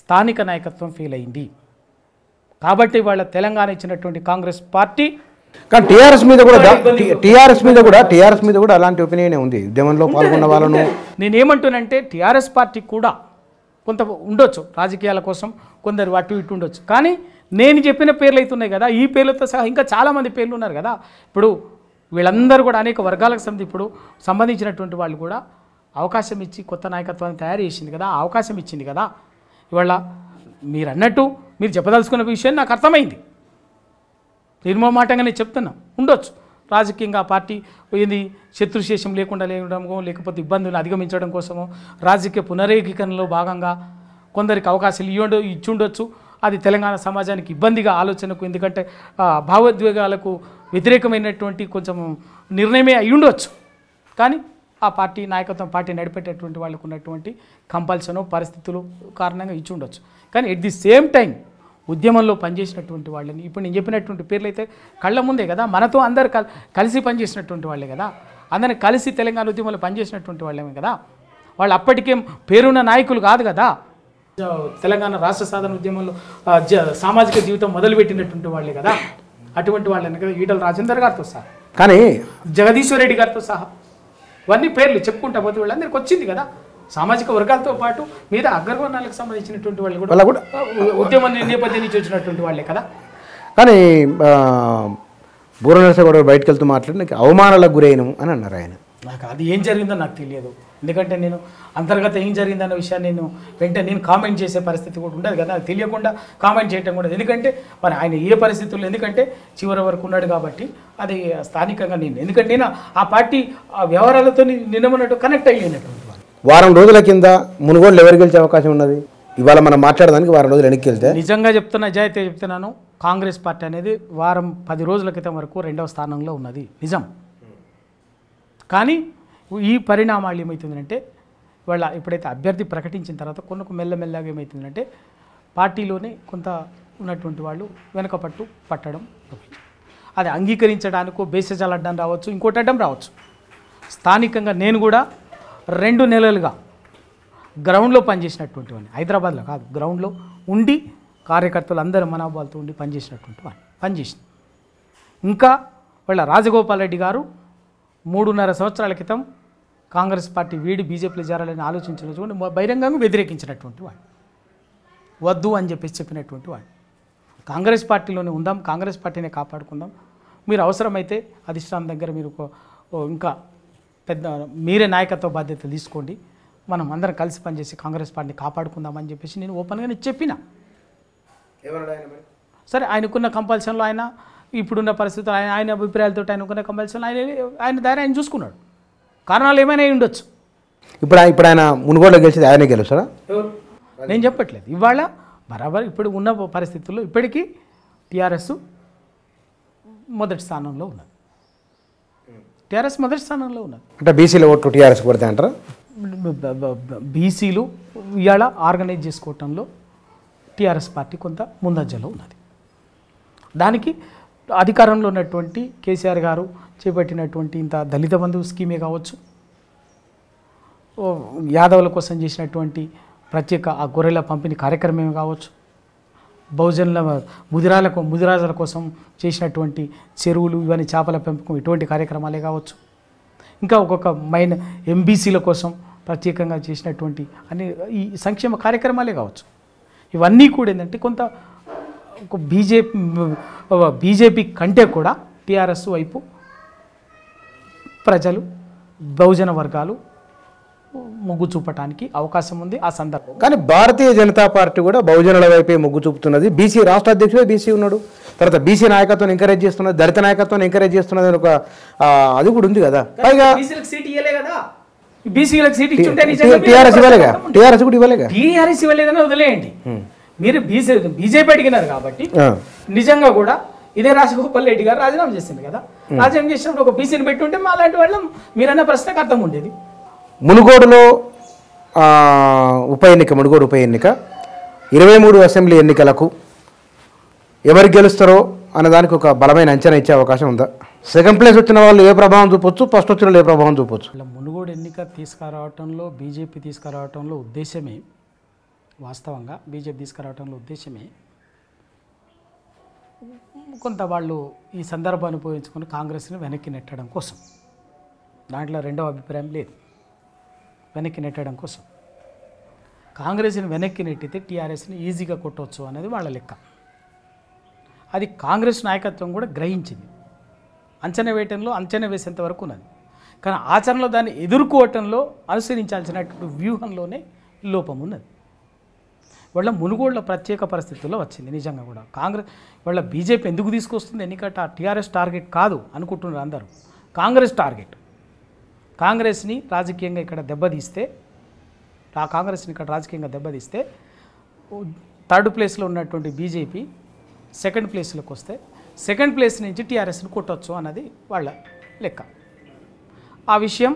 [SPEAKER 2] స్థానిక నాయకత్వం ఫీల్ అయింది కాబట్టి వాళ్ళ తెలంగాణ ఇచ్చినటువంటి కాంగ్రెస్ పార్టీ కానీ టీఆర్ఎస్ మీద కూడా టీఆర్ఎస్ మీద కూడా
[SPEAKER 1] టీఆర్ఎస్ మీద కూడా అలాంటి ఒపీనియన్ ఉంది ఉద్యమంలో పాల్గొన్న వాళ్ళను
[SPEAKER 2] నేనేమంటున్నంటే టీఆర్ఎస్ పార్టీ కూడా కొంత ఉండొచ్చు రాజకీయాల కోసం కొందరు అటు ఇటు ఉండొచ్చు కానీ నేను చెప్పిన పేర్లు అవుతున్నాయి కదా ఈ పేర్లతో సహా ఇంకా చాలామంది పేర్లు ఉన్నారు కదా ఇప్పుడు వీళ్ళందరూ కూడా అనేక వర్గాలకు సంబంధించి ఇప్పుడు సంబంధించినటువంటి వాళ్ళు కూడా అవకాశం ఇచ్చి కొత్త నాయకత్వాన్ని తయారు చేసింది కదా అవకాశం ఇచ్చింది కదా ఇవాళ మీరు అన్నట్టు మీరు చెప్పదలుచుకున్న విషయం నాకు అర్థమైంది నిర్మమాటంగా నేను చెప్తున్నా ఉండొచ్చు రాజకీయంగా పార్టీ ఏది శత్రుశేషం లేకుండా లేడమో లేకపోతే ఇబ్బందులు అధిగమించడం కోసమో రాజకీయ పునరేకీకరణలో భాగంగా కొందరికి అవకాశాలు ఇవ్వండు ఇచ్చుండొచ్చు అది తెలంగాణ సమాజానికి ఇబ్బందిగా ఆలోచనకు ఎందుకంటే భావోద్వేగాలకు వ్యతిరేకమైనటువంటి కొంచెం నిర్ణయమే అయ్యుండొచ్చు కానీ ఆ పార్టీ నాయకత్వం పార్టీ నడిపేటటువంటి వాళ్ళకు ఉన్నటువంటి కంపల్సనో పరిస్థితులు కారణంగా ఇచ్చి ఉండొచ్చు కానీ ఎట్ ది సేమ్ టైం ఉద్యమంలో పనిచేసినటువంటి వాళ్ళని ఇప్పుడు నేను చెప్పినటువంటి పేర్లు అయితే కళ్ళ ముందే కదా మనతో అందరు కలిసి పనిచేసినటువంటి వాళ్ళే కదా అందరిని కలిసి తెలంగాణ ఉద్యమంలో పనిచేసినటువంటి వాళ్ళమే కదా వాళ్ళు అప్పటికే పేరున్న నాయకులు కాదు కదా తెలంగాణ రాష్ట్ర సాధన ఉద్యమంలో సామాజిక జీవితం మొదలుపెట్టినటువంటి వాళ్ళే కదా అటువంటి వాళ్ళని కదా ఈటల రాజేందర్ గారితో సహా కానీ జగదీశ్వర్ రెడ్డి గారితో సహా ఇవన్నీ పేర్లు చెప్పుకుంటా పోతే వాళ్ళందరికీ వచ్చింది కదా సామాజిక వర్గాలతో పాటు మీద అగ్రవర్ణాలకు సంబంధించినటువంటి వాళ్ళు కూడా కూడా ఉద్యమం నేపథ్యం నుంచి వచ్చినటువంటి వాళ్ళే కదా
[SPEAKER 1] కానీ బూర నరసగౌడ బయటకు వెళ్తూ మాట్లాడి నాకు అవమానాలకు గురైనము అని అన్నారు ఆయన
[SPEAKER 2] నాకు అది ఏం జరిగిందో నాకు తెలియదు ఎందుకంటే నేను అంతర్గత ఏం జరిగిందన్న విషయాన్ని నేను వెంటనే నేను కామెంట్ చేసే పరిస్థితి కూడా ఉండదు కదా నాకు తెలియకుండా కామెంట్ చేయటం కూడా ఎందుకంటే మరి ఆయన ఏ పరిస్థితుల్లో ఎందుకంటే చివరి వరకు ఉన్నాడు కాబట్టి అది స్థానికంగా నేను ఎందుకంటే నేను ఆ పార్టీ ఆ వ్యవహారాలతో నిన్నమన్నట్టు కనెక్ట్ అయ్యేటటువంటి
[SPEAKER 1] వారం రోజుల కింద మునుగోళ్ళు ఎవరు గెలిచే అవకాశం ఉన్నది ఇవాళ మనం మాట్లాడడానికి వారం రోజులు వెనక్కి వెళ్తే
[SPEAKER 2] నిజంగా చెప్తున్నా నిజాయితీ చెప్తున్నాను కాంగ్రెస్ పార్టీ అనేది వారం పది రోజుల క్రితం వరకు రెండవ స్థానంలో ఉన్నది నిజం కానీ ఈ పరిణామాలు ఏమవుతుందంటే వాళ్ళ ఎప్పుడైతే అభ్యర్థి ప్రకటించిన తర్వాత కొన్ని మెల్లమెల్లగా ఏమవుతుందంటే పార్టీలోనే కొంత ఉన్నటువంటి వాళ్ళు పట్టు పట్టడం అది అంగీకరించడానికో బేసజాలు అడ్డం రావచ్చు ఇంకోటి అడ్డం రావచ్చు స్థానికంగా నేను కూడా రెండు నెలలుగా గ్రౌండ్లో పనిచేసినటువంటి వాడిని హైదరాబాద్లో కాదు గ్రౌండ్లో ఉండి కార్యకర్తలు అందరూ మనోభావాలతో ఉండి పనిచేసినటువంటి వాడిని పనిచేసింది ఇంకా వాళ్ళ రాజగోపాల్ రెడ్డి గారు మూడున్నర సంవత్సరాల క్రితం కాంగ్రెస్ పార్టీ వీడి బీజేపీలో చేరాలని ఆలోచించిన చూడండి బహిరంగంగా వ్యతిరేకించినటువంటి వాడు వద్దు అని చెప్పేసి చెప్పినటువంటి వాడు కాంగ్రెస్ పార్టీలోనే ఉందాం కాంగ్రెస్ పార్టీనే కాపాడుకుందాం మీరు అవసరమైతే అధిష్టానం దగ్గర మీరు ఇంకా పెద్ద మీరే నాయకత్వ బాధ్యత తీసుకోండి మనం అందరం కలిసి పనిచేసి కాంగ్రెస్ పార్టీని కాపాడుకుందామని చెప్పేసి నేను ఓపెన్గానే చెప్పిన సరే ఆయనకున్న కంపల్షన్లో ఆయన ఇప్పుడున్న పరిస్థితులు ఆయన ఆయన అభిప్రాయాలతో ఆయనకున్న కంపల్షన్లో ఆయన ఆయన దారి ఆయన చూసుకున్నాడు కారణాలు ఏమైనా ఉండొచ్చు
[SPEAKER 1] ఇప్పుడు ఇప్పుడు ఆయన మునుగోడ గెలిచింది ఆయనే గెలుస్తారా
[SPEAKER 2] నేను చెప్పట్లేదు ఇవాళ బరాబర్ ఇప్పుడు ఉన్న పరిస్థితుల్లో ఇప్పటికీ టీఆర్ఎస్ మొదటి స్థానంలో ఉన్నది టీఆర్ఎస్ మొదటి స్థానంలో ఉన్నారు
[SPEAKER 1] అంటే బీసీల ఓట్లు టీఆర్ఎస్ పడితే అంటారా
[SPEAKER 2] బీసీలు ఇవాళ ఆర్గనైజ్ చేసుకోవటంలో టీఆర్ఎస్ పార్టీ కొంత ముందంజలో ఉన్నది దానికి అధికారంలో ఉన్నటువంటి కేసీఆర్ గారు చేపట్టినటువంటి ఇంత దళిత బంధు స్కీమే కావచ్చు యాదవుల కోసం చేసినటువంటి ప్రత్యేక ఆ గొర్రెల పంపిణీ కార్యక్రమమే కావచ్చు బహుజనుల ముదిరాల ముదిరాజుల కోసం చేసినటువంటి చెరువులు ఇవన్నీ చేపల పెంపకం ఇటువంటి కార్యక్రమాలే కావచ్చు ఇంకా ఒక్కొక్క మైన ఎంబీసీల కోసం ప్రత్యేకంగా చేసినటువంటి అన్ని ఈ సంక్షేమ కార్యక్రమాలే కావచ్చు ఇవన్నీ కూడా ఏంటంటే కొంత బీజేపీ బీజేపీ కంటే కూడా టీఆర్ఎస్ వైపు ప్రజలు బహుజన వర్గాలు మొగ్గు చూపటానికి అవకాశం ఉంది ఆ సందర్భం కానీ
[SPEAKER 1] భారతీయ జనతా పార్టీ కూడా బహుజనుల వైపే మొగ్గు చూపుతున్నది బీసీ రాష్ట్ర అధ్యక్షుడే బీసీ ఉన్నాడు తర్వాత బీసీ నాయకత్వం ఎంకరేజ్ చేస్తున్నది దళిత నాయకత్వం ఎంకరేజ్ చేస్తున్నది
[SPEAKER 2] అని ఒక అది కూడా ఉంది కదా పైగా బీసీలకు ఇవ్వలేగా టీఆర్ఎస్ కూడా ఇవ్వలేగా టీఆర్ఎస్ ఇవ్వలేదని వదిలేయండి మీరు బీసీ బీజేపీ అడిగినారు కాబట్టి నిజంగా కూడా ఇదే రాజగోపాల్ రెడ్డి గారు రాజీనామా చేసింది కదా రాజీనామా చేసినప్పుడు ఒక బీసీని ఉంటే మా అలాంటి వాళ్ళం మీరన్న ప్రశ్నకు అర్థం ఉండేది
[SPEAKER 1] మునుగోడులో ఉప ఎన్నిక మునుగోడు ఉప ఎన్నిక ఇరవై మూడు అసెంబ్లీ ఎన్నికలకు ఎవరు గెలుస్తారో అన్నదానికి ఒక బలమైన అంచనా ఇచ్చే అవకాశం ఉందా సెకండ్ ప్లేస్ వచ్చిన వాళ్ళు ఏ ప్రభావం చూపొచ్చు ఫస్ట్ వచ్చిన వాళ్ళు ఏ ప్రభావం చూపొచ్చు ఇలా
[SPEAKER 2] మునుగోడు ఎన్నిక తీసుకురావటంలో బీజేపీ తీసుకురావటంలో ఉద్దేశమే వాస్తవంగా బీజేపీ తీసుకురావటంలో ఉద్దేశమే కొంత వాళ్ళు ఈ సందర్భాన్ని ఉపయోగించుకొని కాంగ్రెస్ని వెనక్కి నెట్టడం కోసం దాంట్లో రెండవ అభిప్రాయం లేదు వెనక్కి నెట్టడం కోసం కాంగ్రెస్ని వెనక్కి నెట్టితే టీఆర్ఎస్ని ఈజీగా కొట్టవచ్చు అనేది వాళ్ళ లెక్క అది కాంగ్రెస్ నాయకత్వం కూడా గ్రహించింది అంచనా వేయటంలో అంచనా వేసేంత వరకు ఉన్నది కానీ ఆచరణలో దాన్ని ఎదుర్కోవటంలో అనుసరించాల్సినటువంటి వ్యూహంలోనే లోపం ఉన్నది వాళ్ళ మునుగోళ్ళ ప్రత్యేక పరిస్థితుల్లో వచ్చింది నిజంగా కూడా కాంగ్రెస్ వాళ్ళ బీజేపీ ఎందుకు తీసుకొస్తుంది ఎన్నిక టీఆర్ఎస్ టార్గెట్ కాదు అనుకుంటున్నారు అందరూ కాంగ్రెస్ టార్గెట్ కాంగ్రెస్ని రాజకీయంగా ఇక్కడ దెబ్బతీస్తే ఆ కాంగ్రెస్ని ఇక్కడ రాజకీయంగా దెబ్బతీస్తే థర్డ్ ప్లేస్లో ఉన్నటువంటి బీజేపీ సెకండ్ ప్లేస్లోకి వస్తే సెకండ్ ప్లేస్ నుంచి టీఆర్ఎస్ని కొట్టొచ్చు అన్నది వాళ్ళ లెక్క ఆ విషయం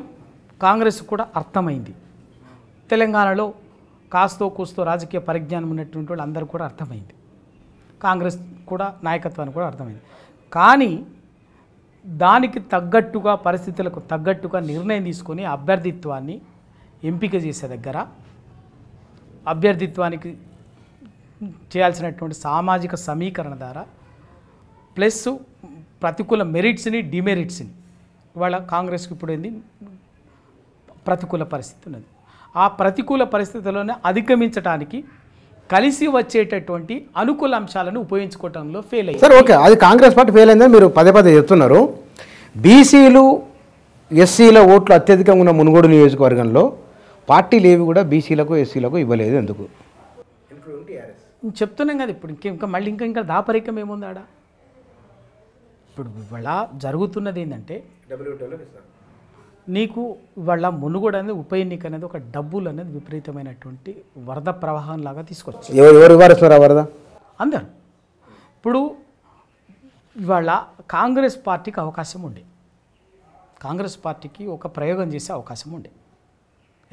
[SPEAKER 2] కాంగ్రెస్ కూడా అర్థమైంది తెలంగాణలో కాస్తో కూస్తో రాజకీయ పరిజ్ఞానం ఉన్నటువంటి వాళ్ళు అందరూ కూడా అర్థమైంది కాంగ్రెస్ కూడా నాయకత్వాన్ని కూడా అర్థమైంది కానీ దానికి తగ్గట్టుగా పరిస్థితులకు తగ్గట్టుగా నిర్ణయం తీసుకొని అభ్యర్థిత్వాన్ని ఎంపిక చేసే దగ్గర అభ్యర్థిత్వానికి చేయాల్సినటువంటి సామాజిక సమీకరణ ద్వారా ప్లస్ ప్రతికూల మెరిట్స్ని డిమెరిట్స్ని ఇవాళ కాంగ్రెస్కి ఇప్పుడు ఏంది ప్రతికూల పరిస్థితి ఉన్నది ఆ ప్రతికూల పరిస్థితుల్లోనే అధిగమించడానికి కలిసి వచ్చేటటువంటి అనుకూల అంశాలను ఉపయోగించుకోవడంలో ఫెయిల్ అయ్యింది సార్ ఓకే అది
[SPEAKER 1] కాంగ్రెస్ పార్టీ ఫెయిల్ అయిందని మీరు పదే పదే చెప్తున్నారు బీసీలు ఎస్సీల ఓట్లు అత్యధికంగా ఉన్న మునుగోడు నియోజకవర్గంలో పార్టీలు ఏవి కూడా బీసీలకు ఎస్సీలకు ఇవ్వలేదు ఎందుకు
[SPEAKER 2] చెప్తున్నాం కదా ఇప్పుడు ఇంకా మళ్ళీ ఇంకా ఇంకా దాపరికం ఏముందాడా ఇప్పుడు ఇవాళ జరుగుతున్నది ఏంటంటే నీకు వాళ్ళ మునుగోడు అనేది ఉప ఎన్నిక అనేది ఒక డబ్బులు అనేది విపరీతమైనటువంటి వరద ప్రవాహం లాగా తీసుకొచ్చు వరద అందరు ఇప్పుడు ఇవాళ కాంగ్రెస్ పార్టీకి అవకాశం ఉండే కాంగ్రెస్ పార్టీకి ఒక ప్రయోగం చేసే అవకాశం ఉండే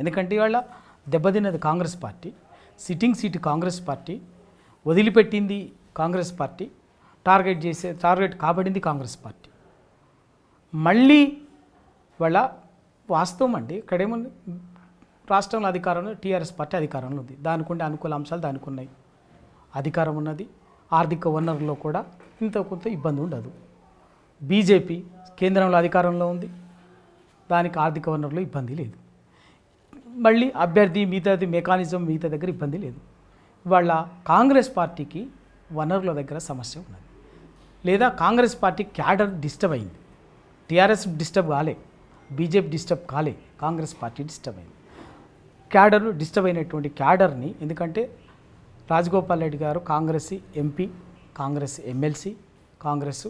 [SPEAKER 2] ఎందుకంటే ఇవాళ దెబ్బతిన్నది Congress party sitting seat Congress party వదిలిపెట్టింది కాంగ్రెస్ పార్టీ టార్గెట్ చేసే టార్గెట్ కాబడింది కాంగ్రెస్ పార్టీ మళ్ళీ వాళ్ళ వాస్తవం అండి ఇక్కడేముంది రాష్ట్రంలో అధికారంలో టీఆర్ఎస్ పార్టీ అధికారంలో ఉంది దానికి ఉండే అనుకూల అంశాలు దానికి ఉన్నాయి అధికారం ఉన్నది ఆర్థిక వనరుల్లో కూడా ఇంత కొంత ఇబ్బంది ఉండదు బీజేపీ కేంద్రంలో అధికారంలో ఉంది దానికి ఆర్థిక వనరులు ఇబ్బంది లేదు మళ్ళీ అభ్యర్థి మిగతాది మెకానిజం మిగతా దగ్గర ఇబ్బంది లేదు వాళ్ళ కాంగ్రెస్ పార్టీకి వనరుల దగ్గర సమస్య ఉన్నది లేదా కాంగ్రెస్ పార్టీ క్యాడర్ డిస్టర్బ్ అయింది టీఆర్ఎస్ డిస్టర్బ్ కాలేదు బీజేపీ డిస్టర్బ్ కాలే కాంగ్రెస్ పార్టీ డిస్టర్బ్ అయింది క్యాడర్లు డిస్టర్బ్ అయినటువంటి క్యాడర్ని ఎందుకంటే రాజగోపాల్ రెడ్డి గారు కాంగ్రెస్ ఎంపీ కాంగ్రెస్ ఎమ్మెల్సీ కాంగ్రెస్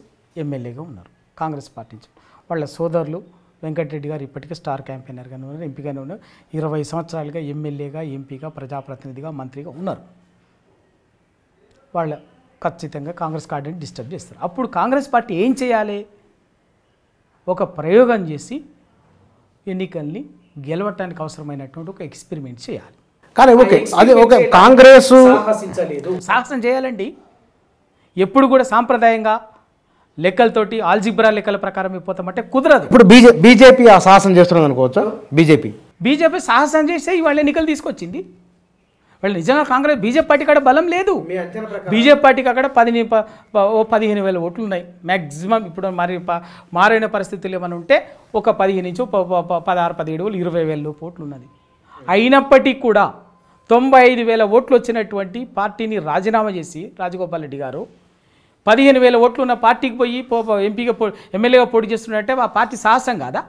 [SPEAKER 2] ఎమ్మెల్యేగా ఉన్నారు కాంగ్రెస్ పార్టీ నుంచి వాళ్ళ సోదరులు వెంకటరెడ్డి గారు ఇప్పటికే స్టార్ క్యాంపెయినర్గానే ఉన్నారు ఎంపీగానే ఉన్నారు ఇరవై సంవత్సరాలుగా ఎమ్మెల్యేగా ఎంపీగా ప్రజాప్రతినిధిగా మంత్రిగా ఉన్నారు వాళ్ళ ఖచ్చితంగా కాంగ్రెస్ కార్డీని డిస్టర్బ్ చేస్తారు అప్పుడు కాంగ్రెస్ పార్టీ ఏం చేయాలి ఒక ప్రయోగం చేసి ఎన్నికల్ని గెలవటానికి అవసరమైనటువంటి ఒక ఎక్స్పెరిమెంట్ చేయాలి కానీ ఓకే అదే ఓకే కాంగ్రెస్ సాహసం చేయాలండి ఎప్పుడు కూడా సాంప్రదాయంగా లెక్కలతోటి ఆల్జిబ్రా లెక్కల ప్రకారం అయిపోతామంటే కుదరదు
[SPEAKER 1] ఇప్పుడు బీజేపీ బీజేపీ ఆ సాహసం చేస్తున్నది అనుకోవచ్చు బీజేపీ
[SPEAKER 2] బీజేపీ సాహసం చేస్తే ఇవాళ ఎన్నికలు తీసుకొచ్చింది వాళ్ళు నిజంగా కాంగ్రెస్ బీజేపీ పార్టీకి అక్కడ బలం లేదు బీజేపీ పార్టీకి అక్కడ పది ఓ పదిహేను వేల ఓట్లు ఉన్నాయి మ్యాక్సిమం ఇప్పుడు మరి మారైన పరిస్థితులు ఏమైనా ఉంటే ఒక పదిహేను నుంచి పదహారు పదిహేడు వేలు ఇరవై వేల లోపు ఓట్లు ఉన్నది అయినప్పటికీ కూడా తొంభై ఐదు వేల ఓట్లు వచ్చినటువంటి పార్టీని రాజీనామా చేసి రాజగోపాల్ రెడ్డి గారు పదిహేను వేల ఓట్లు ఉన్న పార్టీకి పోయి ఎంపీగా ఎమ్మెల్యేగా పోటీ చేస్తున్నట్టే ఆ పార్టీ సాహసం కాదా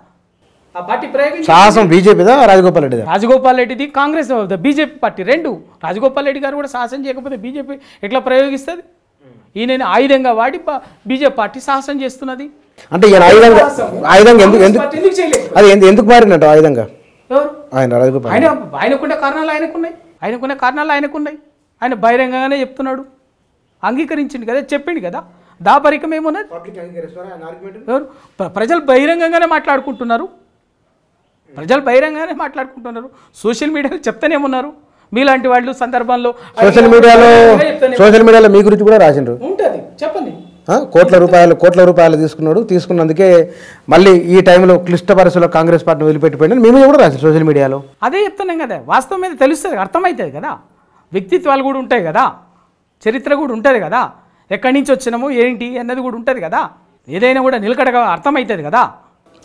[SPEAKER 2] సాహసం బీజేపీదా రాజగోపాల్ రెడ్డి రాజగోపాల్ రెడ్డిది కాంగ్రెస్ బీజేపీ పార్టీ రెండు రాజగోపాల్ రెడ్డి గారు కూడా సాహసం చేయకపోతే బీజేపీ ఎట్లా ప్రయోగిస్తుంది ఈయన ఆయుధంగా వాడి బీజేపీ పార్టీ సాహసం చేస్తున్నది అంటే ఈయన ఆయుధంగా ఆయుధంగా ఎందుకు ఎందుకు
[SPEAKER 1] అది ఎందుకు మారినట్టు ఆయుధంగా ఆయన ఆయన
[SPEAKER 2] ఆయనకున్న కారణాలు ఆయనకున్నాయి ఆయనకున్న కారణాలు ఆయనకున్నాయి ఆయన బహిరంగంగానే చెప్తున్నాడు అంగీకరించింది కదా చెప్పిండు కదా దాపరికం ఏమున్నది ప్రజలు బహిరంగంగానే మాట్లాడుకుంటున్నారు ప్రజలు బహిరంగానే మాట్లాడుకుంటున్నారు సోషల్ మీడియాలో చెప్తానే ఉన్నారు మీలాంటి వాళ్ళు సందర్భంలో సోషల్ మీడియాలో సోషల్ మీడియాలో
[SPEAKER 1] మీ గురించి కూడా రాసిండ్రు
[SPEAKER 2] ఉంటుంది చెప్పండి
[SPEAKER 1] కోట్ల రూపాయలు కోట్ల రూపాయలు తీసుకున్నాడు తీసుకున్నందుకే మళ్ళీ ఈ టైంలో క్లిష్ట పరిస్థితుల్లో కాంగ్రెస్ పార్టీని వదిలిపెట్టిపోయినా మేము కూడా రాసి సోషల్ మీడియాలో
[SPEAKER 2] అదే చెప్తున్నాం కదా వాస్తవం మీద తెలుస్తుంది అర్థమవుతుంది కదా వ్యక్తిత్వాలు కూడా ఉంటాయి కదా చరిత్ర కూడా ఉంటుంది కదా ఎక్కడి నుంచి వచ్చినాము ఏంటి అన్నది కూడా ఉంటుంది కదా ఏదైనా కూడా నిలకడగా అర్థమవుతుంది కదా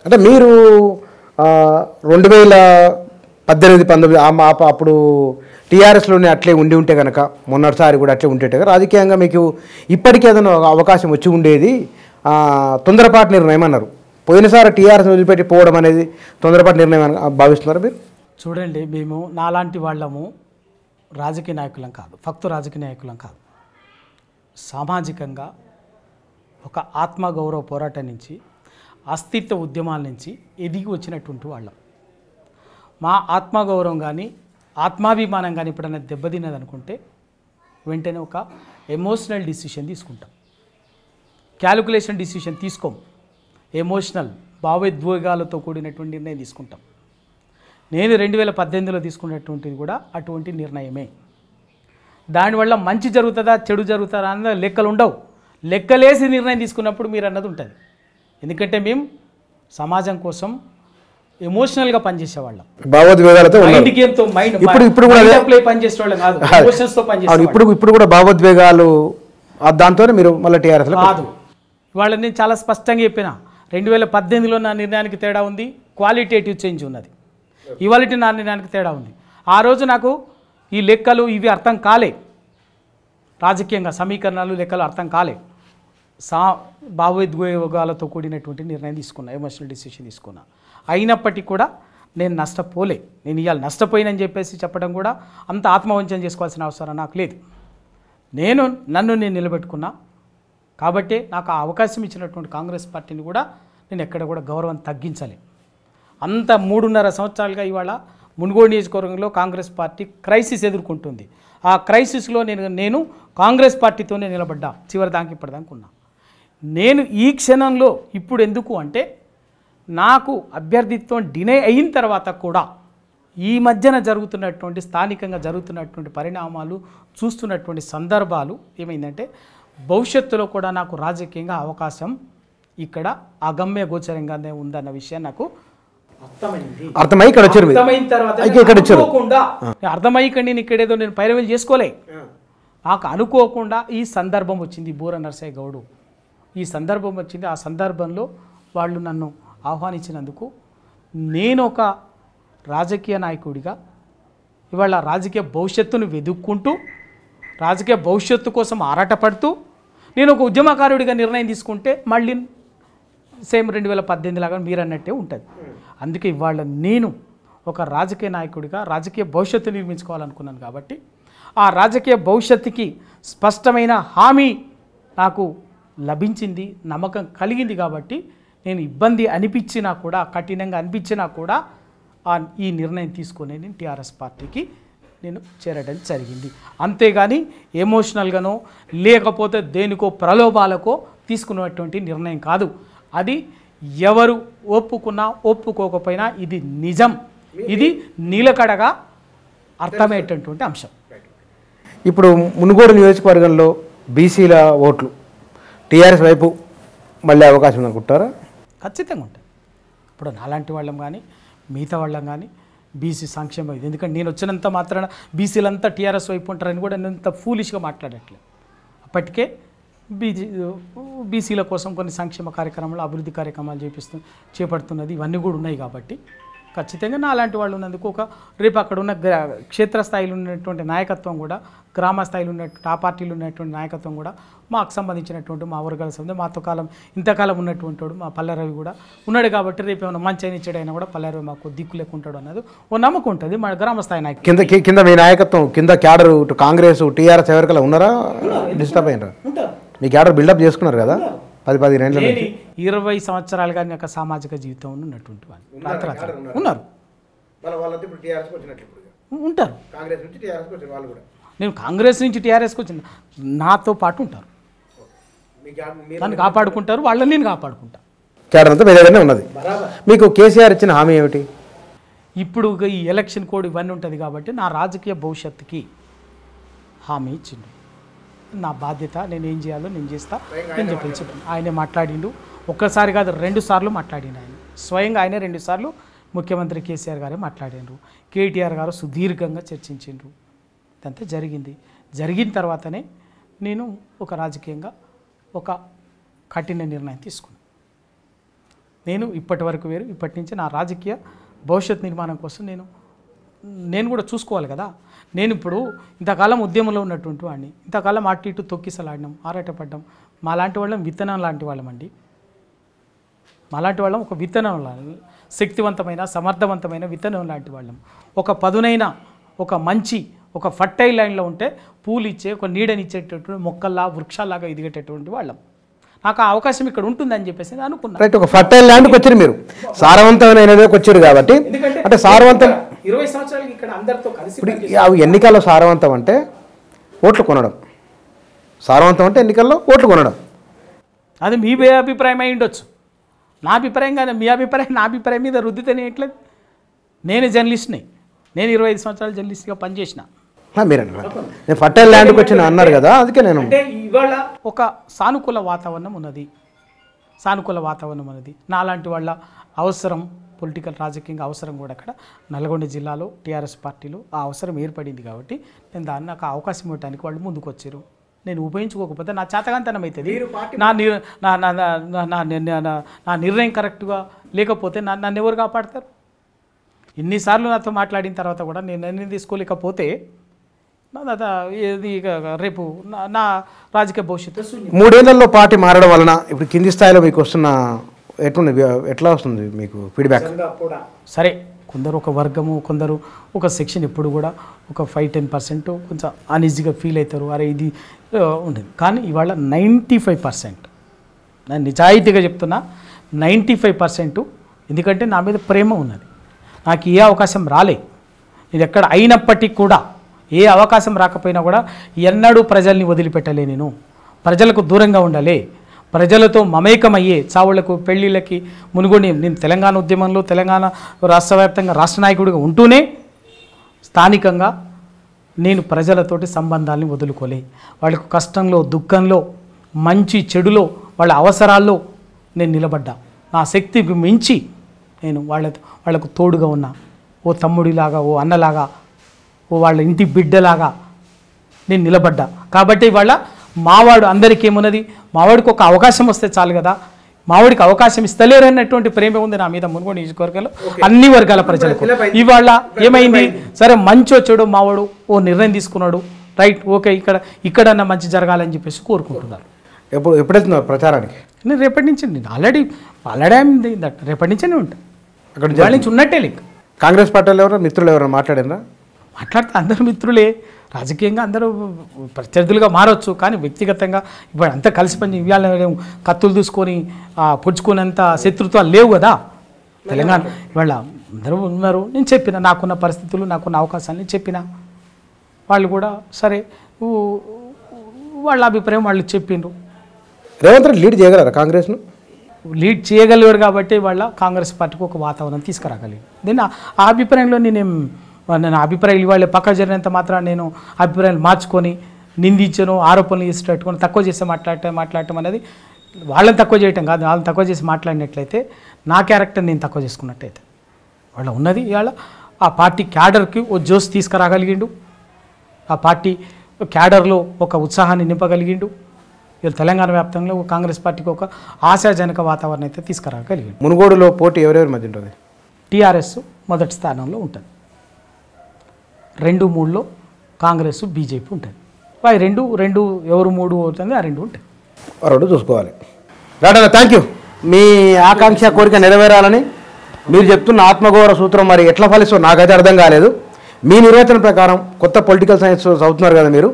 [SPEAKER 1] అంటే మీరు రెండు వేల పద్దెనిమిది పంతొమ్మిది అప్పుడు టీఆర్ఎస్లోనే అట్లే ఉండి ఉంటే కనుక మొన్నటిసారి కూడా అట్లే ఉంటే రాజకీయంగా మీకు ఇప్పటికీ ఏదైనా అవకాశం వచ్చి ఉండేది తొందరపాటు నిర్ణయం అన్నారు పోయినసారి టీఆర్ఎస్ వదిలిపెట్టి పోవడం అనేది తొందరపాటు నిర్ణయం భావిస్తున్నారు మీరు
[SPEAKER 2] చూడండి మేము నాలాంటి వాళ్ళము రాజకీయ నాయకులం కాదు ఫక్తు రాజకీయ నాయకులం కాదు సామాజికంగా ఒక ఆత్మగౌరవ పోరాటం నుంచి అస్తిత్వ ఉద్యమాల నుంచి ఎదిగి వచ్చినటువంటి వాళ్ళం మా ఆత్మగౌరవం కానీ ఆత్మాభిమానం కానీ ఎప్పుడైనా దెబ్బతిన్నది అనుకుంటే వెంటనే ఒక ఎమోషనల్ డిసిషన్ తీసుకుంటాం క్యాలిక్యులేషన్ డిసిషన్ తీసుకోం ఎమోషనల్ భావోద్వేగాలతో కూడినటువంటి నిర్ణయం తీసుకుంటాం నేను రెండు వేల పద్దెనిమిదిలో తీసుకున్నటువంటిది కూడా అటువంటి నిర్ణయమే దానివల్ల మంచి జరుగుతుందా చెడు జరుగుతుందా అన్న లెక్కలు ఉండవు లెక్కలేసి నిర్ణయం తీసుకున్నప్పుడు మీరు అన్నది ఉంటుంది ఎందుకంటే మేము సమాజం కోసం ఎమోషనల్ గా పనిచేసేవాళ్ళం
[SPEAKER 1] భావోద్వేగాలతో మైండ్
[SPEAKER 2] గేమ్ మైండ్ ఇప్పుడు ఇప్పుడు కూడా ప్లే పనిచేసేవాళ్ళం కాదు ఎమోషన్స్ తో ఇప్పుడు
[SPEAKER 1] ఇప్పుడు కూడా భావోద్వేగాలు దాంతోనే మీరు మళ్ళీ టీఆర్ఎస్ కాదు
[SPEAKER 2] ఇవాళ నేను చాలా స్పష్టంగా చెప్పిన రెండు వేల పద్దెనిమిదిలో నా నిర్ణయానికి తేడా ఉంది క్వాలిటేటివ్ చేంజ్ ఉన్నది ఇవాళ నా నిర్ణయానికి తేడా ఉంది ఆ రోజు నాకు ఈ లెక్కలు ఇవి అర్థం కాలే రాజకీయంగా సమీకరణాలు లెక్కలు అర్థం కాలే సా భావోద్వేగాలతో కూడినటువంటి నిర్ణయం తీసుకున్నా ఎమోషనల్ డిసిషన్ తీసుకున్నా అయినప్పటికీ కూడా నేను నష్టపోలే నేను ఇవాళ నష్టపోయినని చెప్పేసి చెప్పడం కూడా అంత ఆత్మవంచన చేసుకోవాల్సిన అవసరం నాకు లేదు నేను నన్ను నేను నిలబెట్టుకున్నా కాబట్టి నాకు ఆ అవకాశం ఇచ్చినటువంటి కాంగ్రెస్ పార్టీని కూడా నేను ఎక్కడ కూడా గౌరవం తగ్గించాలి అంత మూడున్నర సంవత్సరాలుగా ఇవాళ మునుగోడు నియోజకవర్గంలో కాంగ్రెస్ పార్టీ క్రైసిస్ ఎదుర్కొంటుంది ఆ క్రైసిస్లో నేను నేను కాంగ్రెస్ పార్టీతోనే నిలబడ్డా చివరి దానికి ఇప్పటిదానికి ఉన్నా నేను ఈ క్షణంలో ఇప్పుడు ఎందుకు అంటే నాకు అభ్యర్థిత్వం డినే అయిన తర్వాత కూడా ఈ మధ్యన జరుగుతున్నటువంటి స్థానికంగా జరుగుతున్నటువంటి పరిణామాలు చూస్తున్నటువంటి సందర్భాలు ఏమైందంటే భవిష్యత్తులో కూడా నాకు రాజకీయంగా అవకాశం ఇక్కడ అగమ్య గోచరంగానే ఉందన్న విషయం నాకు అర్థమై ఇక్కడ ఇక్కడ అర్థమై నేను ఇక్కడేదో నేను పైరవేలు చేసుకోలే నాకు అనుకోకుండా ఈ సందర్భం వచ్చింది బూర నరసయ్య గౌడు ఈ సందర్భం వచ్చింది ఆ సందర్భంలో వాళ్ళు నన్ను ఆహ్వానించినందుకు నేను ఒక రాజకీయ నాయకుడిగా ఇవాళ రాజకీయ భవిష్యత్తును వెదుక్కుంటూ రాజకీయ భవిష్యత్తు కోసం ఆరాటపడుతూ నేను ఒక ఉద్యమకారుడిగా నిర్ణయం తీసుకుంటే మళ్ళీ సేమ్ రెండు వేల పద్దెనిమిది లాగా మీరు అన్నట్టే ఉంటుంది అందుకే ఇవాళ నేను ఒక రాజకీయ నాయకుడిగా రాజకీయ భవిష్యత్తు నిర్మించుకోవాలనుకున్నాను కాబట్టి ఆ రాజకీయ భవిష్యత్తుకి స్పష్టమైన హామీ నాకు లభించింది నమ్మకం కలిగింది కాబట్టి నేను ఇబ్బంది అనిపించినా కూడా కఠినంగా అనిపించినా కూడా ఈ నిర్ణయం తీసుకొని నేను టీఆర్ఎస్ పార్టీకి నేను చేరడం జరిగింది అంతేగాని ఎమోషనల్గానో లేకపోతే దేనికో ప్రలోభాలకో తీసుకున్నటువంటి నిర్ణయం కాదు అది ఎవరు ఒప్పుకున్నా ఒప్పుకోకపోయినా ఇది నిజం ఇది నీలకడగా అర్థమయ్యేటటువంటి అంశం
[SPEAKER 1] ఇప్పుడు మునుగోడు నియోజకవర్గంలో బీసీల ఓట్లు టీఆర్ఎస్ వైపు మళ్ళీ అవకాశం అనుకుంటారా
[SPEAKER 2] ఖచ్చితంగా ఉంటుంది ఇప్పుడు నాలాంటి వాళ్ళం కానీ మిగతా వాళ్ళం కానీ బీసీ సంక్షేమ ఇది ఎందుకంటే నేను వచ్చినంత మాత్రాన బీసీలంతా టీఆర్ఎస్ వైపు ఉంటారని కూడా నేను ఇంత ఫూలిష్గా మాట్లాడట్లేదు అప్పటికే బీజీ బీసీల కోసం కొన్ని సంక్షేమ కార్యక్రమాలు అభివృద్ధి కార్యక్రమాలు చేపిస్తు చేపడుతున్నది ఇవన్నీ కూడా ఉన్నాయి కాబట్టి ఖచ్చితంగా నా లాంటి వాళ్ళు ఉన్నందుకు ఒక రేపు అక్కడ ఉన్న గ్రా క్షేత్రస్థాయిలో ఉన్నటువంటి నాయకత్వం కూడా గ్రామ స్థాయిలో ఉన్నటువంటి ఆ పార్టీలు ఉన్నటువంటి నాయకత్వం కూడా మాకు సంబంధించినటువంటి మా వర్గాల సంబంధం మాతో కాలం ఇంతకాలం ఉన్నటువంటి వాడు మా పల్లెరవి కూడా ఉన్నాడు కాబట్టి రేపు ఏమైనా మంచి అయిన ఇచ్చాడైనా కూడా పల్లెరవి మాకు దిక్కు లేకుంటాడు అన్నది ఓ నమ్మకం ఉంటుంది మన గ్రామ స్థాయి నాయకత్వం
[SPEAKER 1] కింద కింద మీ నాయకత్వం కింద క్యాడర్ కాంగ్రెస్ టీఆర్ఎస్ ఎవరికైనా ఉన్నారా డిస్టర్బ్ అయినారా మీ క్యాడర్ బిల్డప్ చేసుకున్నారు కదా పది పదిహేను ఏళ్ళ
[SPEAKER 2] ఇరవై సంవత్సరాలు కానీ యొక్క సామాజిక జీవితం ఉన్నటువంటి వాళ్ళు ఉన్నారు ఉంటారు నేను కాంగ్రెస్ నుంచి టీఆర్ఎస్కి వచ్చిన నాతో పాటు ఉంటారు నన్ను కాపాడుకుంటారు వాళ్ళని నేను కాపాడుకుంటా
[SPEAKER 1] ఉన్నది మీకు కేసీఆర్ ఇచ్చిన హామీ ఏమిటి
[SPEAKER 2] ఇప్పుడు ఈ ఎలక్షన్ కోడ్ ఇవన్నీ ఉంటుంది కాబట్టి నా రాజకీయ భవిష్యత్తుకి హామీ ఇచ్చింది నా బాధ్యత నేను ఏం చేయాలో నేను చేస్తా నేను చెప్పి ఆయనే మాట్లాడిండు ఒక్కసారి కాదు రెండు సార్లు మాట్లాడిండు ఆయన స్వయంగా ఆయనే రెండు సార్లు ముఖ్యమంత్రి కేసీఆర్ గారే మాట్లాడిండ్రు కేటీఆర్ గారు సుదీర్ఘంగా చర్చించిండ్రు ఇదంతా జరిగింది జరిగిన తర్వాతనే నేను ఒక రాజకీయంగా ఒక కఠిన నిర్ణయం తీసుకున్నాను నేను ఇప్పటి వరకు వేరు ఇప్పటి నుంచి నా రాజకీయ భవిష్యత్ నిర్మాణం కోసం నేను నేను కూడా చూసుకోవాలి కదా నేను ఇప్పుడు ఇంతకాలం ఉద్యమంలో ఉన్నటువంటి వాడిని ఇంతకాలం అటు ఇటు తొక్కిసలాడినాం ఆరాటపడ్డం మా లాంటి వాళ్ళం విత్తనం లాంటి వాళ్ళం అండి లాంటి వాళ్ళం ఒక విత్తనం శక్తివంతమైన సమర్థవంతమైన విత్తనం లాంటి వాళ్ళం ఒక పదునైన ఒక మంచి ఒక ఫర్టైల్ లైన్లో ఉంటే పూలు ఇచ్చే ఒక నీడనిచ్చేటటువంటి మొక్కల్లా వృక్షాలాగా ఎదిగేటటువంటి వాళ్ళం నాకు ఆ అవకాశం ఇక్కడ ఉంటుందని చెప్పేసి అనుకున్నాను రైట్ ఒక ఫర్టైల్ ల్యాండ్కి వచ్చారు మీరు
[SPEAKER 1] సారవంతమైన వచ్చారు కాబట్టి అంటే సారవంతం
[SPEAKER 2] ఇరవై సంవత్సరాలకి ఇక్కడ అందరితో కలిసి అవి ఎన్నికల్లో
[SPEAKER 1] సారవంతం అంటే ఓట్లు కొనడం సారవంతం అంటే ఎన్నికల్లో ఓట్లు కొనడం
[SPEAKER 2] అది మీ అభిప్రాయం అయి ఉండొచ్చు నా అభిప్రాయం కాదు మీ అభిప్రాయం నా అభిప్రాయం మీద రుద్ది తెలియట్లేదు నేను జర్నలిస్ట్ని నేను ఇరవై ఐదు సంవత్సరాలు జర్నలిస్ట్గా పనిచేసిన
[SPEAKER 1] మీరు నేను ఫర్టైల్ ల్యాండ్కి వచ్చిన అన్నారు కదా అందుకే నేను
[SPEAKER 2] ఇవాళ ఒక సానుకూల వాతావరణం ఉన్నది సానుకూల వాతావరణం ఉన్నది నాలాంటి వాళ్ళ అవసరం పొలిటికల్ రాజకీయంగా అవసరం కూడా అక్కడ నల్గొండ జిల్లాలో టీఆర్ఎస్ పార్టీలో ఆ అవసరం ఏర్పడింది కాబట్టి నేను దాన్ని నాకు అవకాశం ఇవ్వడానికి వాళ్ళు ముందుకు వచ్చారు నేను ఉపయోగించుకోకపోతే నా చేతగాంతనం అవుతుంది నా నా నిర్ణయం కరెక్ట్గా లేకపోతే నన్ను ఎవరు కాపాడతారు ఎన్నిసార్లు నాతో మాట్లాడిన తర్వాత కూడా నేను నిర్ణయం తీసుకోలేకపోతే రేపు నా రాజకీయ భవిష్యత్తు మూడేళ్లలో పార్టీ మారడం వలన
[SPEAKER 1] ఇప్పుడు కింది స్థాయిలో మీకు వస్తున్న ఎట్లుంది ఎట్లా వస్తుంది మీకు ఫీడ్బ్యాక్
[SPEAKER 2] సరే కొందరు ఒక వర్గము కొందరు ఒక సెక్షన్ ఎప్పుడు కూడా ఒక ఫైవ్ టెన్ పర్సెంట్ కొంచెం అన్ఈజీగా ఫీల్ అవుతారు అరే ఇది ఉండేది కానీ ఇవాళ నైంటీ ఫైవ్ పర్సెంట్ నేను నిజాయితీగా చెప్తున్నా నైంటీ ఫైవ్ పర్సెంట్ ఎందుకంటే నా మీద ప్రేమ ఉన్నది నాకు ఏ అవకాశం రాలే ఇది ఎక్కడ అయినప్పటికీ కూడా ఏ అవకాశం రాకపోయినా కూడా ఎన్నడూ ప్రజల్ని వదిలిపెట్టలే నేను ప్రజలకు దూరంగా ఉండాలి ప్రజలతో మమేకమయ్యే చావుళ్లకు పెళ్లిళ్ళకి మునుగొని నేను తెలంగాణ ఉద్యమంలో తెలంగాణ రాష్ట్ర వ్యాప్తంగా రాష్ట్ర నాయకుడిగా ఉంటూనే స్థానికంగా నేను ప్రజలతోటి సంబంధాలని వదులుకోలే వాళ్ళకు కష్టంలో దుఃఖంలో మంచి చెడులో వాళ్ళ అవసరాల్లో నేను నిలబడ్డా నా శక్తికి మించి నేను వాళ్ళ వాళ్ళకు తోడుగా ఉన్నా ఓ తమ్ముడిలాగా ఓ అన్నలాగా ఓ వాళ్ళ ఇంటి బిడ్డలాగా నేను నిలబడ్డా కాబట్టి వాళ్ళ మావాడు అందరికీ ఏమున్నది మావాడికి ఒక అవకాశం వస్తే చాలు కదా మావాడికి అవకాశం ఇస్తలేరు అన్నటువంటి ప్రేమ ఉంది నా మీద మునుగో నియోజకవర్గంలో అన్ని వర్గాల ప్రజలకు ఇవాళ ఏమైంది సరే మంచి వచ్చాడు మావాడు ఓ నిర్ణయం తీసుకున్నాడు రైట్ ఓకే ఇక్కడ ఇక్కడన్నా మంచి జరగాలని చెప్పేసి కోరుకుంటున్నారు
[SPEAKER 1] ఎప్పుడు ఎప్పుడెళ్తున్నారు ప్రచారానికి
[SPEAKER 2] నేను రేపటి నుంచి నేను ఆల్రెడీ ఆల్రెడీ అయింది రేపటి నుంచే ఉంటాను నుంచి ఉన్నట్టే లేదు
[SPEAKER 1] కాంగ్రెస్ పార్టీలో ఎవరైనా
[SPEAKER 2] మిత్రులు ఎవరైనా మాట్లాడారా మాట్లాడితే అందరు మిత్రులే రాజకీయంగా అందరూ ప్రత్యర్థులుగా మారవచ్చు కానీ వ్యక్తిగతంగా ఇప్పుడు అంతా కలిసి పని ఇవ్వాలేం కత్తులు తీసుకొని పొడుచుకునేంత శత్రుత్వాలు లేవు కదా తెలంగాణ ఇవాళ అందరూ ఉన్నారు నేను చెప్పిన నాకున్న పరిస్థితులు నాకున్న అవకాశాలు చెప్పిన వాళ్ళు కూడా సరే వాళ్ళ అభిప్రాయం వాళ్ళు చెప్పిండ్రు రేవంత్ రెడ్డి లీడ్ చేయగలరా కాంగ్రెస్ను లీడ్ చేయగలిగారు కాబట్టి వాళ్ళ కాంగ్రెస్ పార్టీకి ఒక వాతావరణం తీసుకురాగలిగారు దీన్ని ఆ అభిప్రాయంలో నేనేం నా అభిప్రాయాలు ఇవాళ పక్క జరిగినంత మాత్రం నేను అభిప్రాయాలు మార్చుకొని నిందించను ఆరోపణలు చేసి పెట్టుకొని తక్కువ చేసి మాట్లాడటం మాట్లాడటం అనేది వాళ్ళని తక్కువ చేయటం కాదు వాళ్ళని తక్కువ చేసి మాట్లాడినట్లయితే నా క్యారెక్టర్ నేను తక్కువ చేసుకున్నట్టయితే వాళ్ళ ఉన్నది ఇవాళ ఆ పార్టీ క్యాడర్కి ఓ జోస్ తీసుకురాగలిగిండు ఆ పార్టీ క్యాడర్లో ఒక ఉత్సాహాన్ని నింపగలిగిండు ఇవాళ తెలంగాణ వ్యాప్తంగా కాంగ్రెస్ పార్టీకి ఒక ఆశాజనక వాతావరణం అయితే తీసుకురాగలిగింది
[SPEAKER 1] మునుగోడులో పోటీ ఎవరెవరి మధ్య ఉంటుంది
[SPEAKER 2] టీఆర్ఎస్ మొదటి స్థానంలో ఉంటుంది రెండు మూడులో కాంగ్రెస్ బీజేపీ ఉంటుంది అవి రెండు రెండు ఎవరు మూడు అవుతుంది ఆ రెండు ఉంటాయి
[SPEAKER 1] రెండు చూసుకోవాలి రాడా థ్యాంక్ యూ మీ ఆకాంక్ష కోరిక నెరవేరాలని మీరు చెప్తున్న ఆత్మగౌరవ సూత్రం మరి ఎట్లా ఫలిస్తో నాకైతే అర్థం కాలేదు మీ నిర్వచన ప్రకారం కొత్త పొలిటికల్ సైన్స్ చదువుతున్నారు కదా మీరు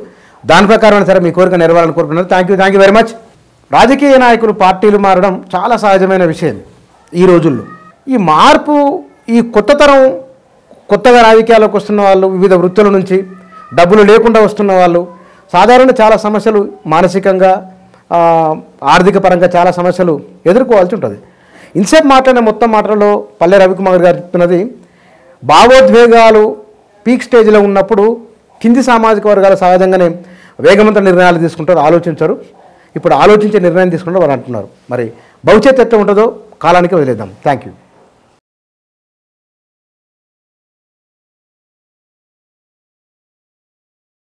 [SPEAKER 1] దాని ప్రకారం సరే మీ కోరిక నెరవేరాలని కోరుకున్నారు thank you thank you very much రాజకీయ నాయకులు పార్టీలు మారడం చాలా సహజమైన విషయం ఈ రోజుల్లో ఈ మార్పు ఈ కొత్త తరం కొత్తగా రాజకీయాల్లోకి వస్తున్న వాళ్ళు వివిధ వృత్తుల నుంచి డబ్బులు లేకుండా వస్తున్న వాళ్ళు సాధారణ చాలా సమస్యలు మానసికంగా ఆర్థిక పరంగా చాలా సమస్యలు ఎదుర్కోవాల్సి ఉంటుంది ఇన్సేపు మాట్లాడిన మొత్తం మాటలలో పల్లె రవికుమార్ గారు చెప్తున్నది భావోద్వేగాలు పీక్ స్టేజ్లో ఉన్నప్పుడు కింది సామాజిక వర్గాలు సహజంగానే వేగవంత నిర్ణయాలు తీసుకుంటారు ఆలోచించరు ఇప్పుడు ఆలోచించే నిర్ణయం తీసుకుంటారు వారు అంటున్నారు మరి భవిష్యత్తు ఎట్లా ఉంటుందో కాలానికి వదిలేద్దాం
[SPEAKER 2] థ్యాంక్ యూ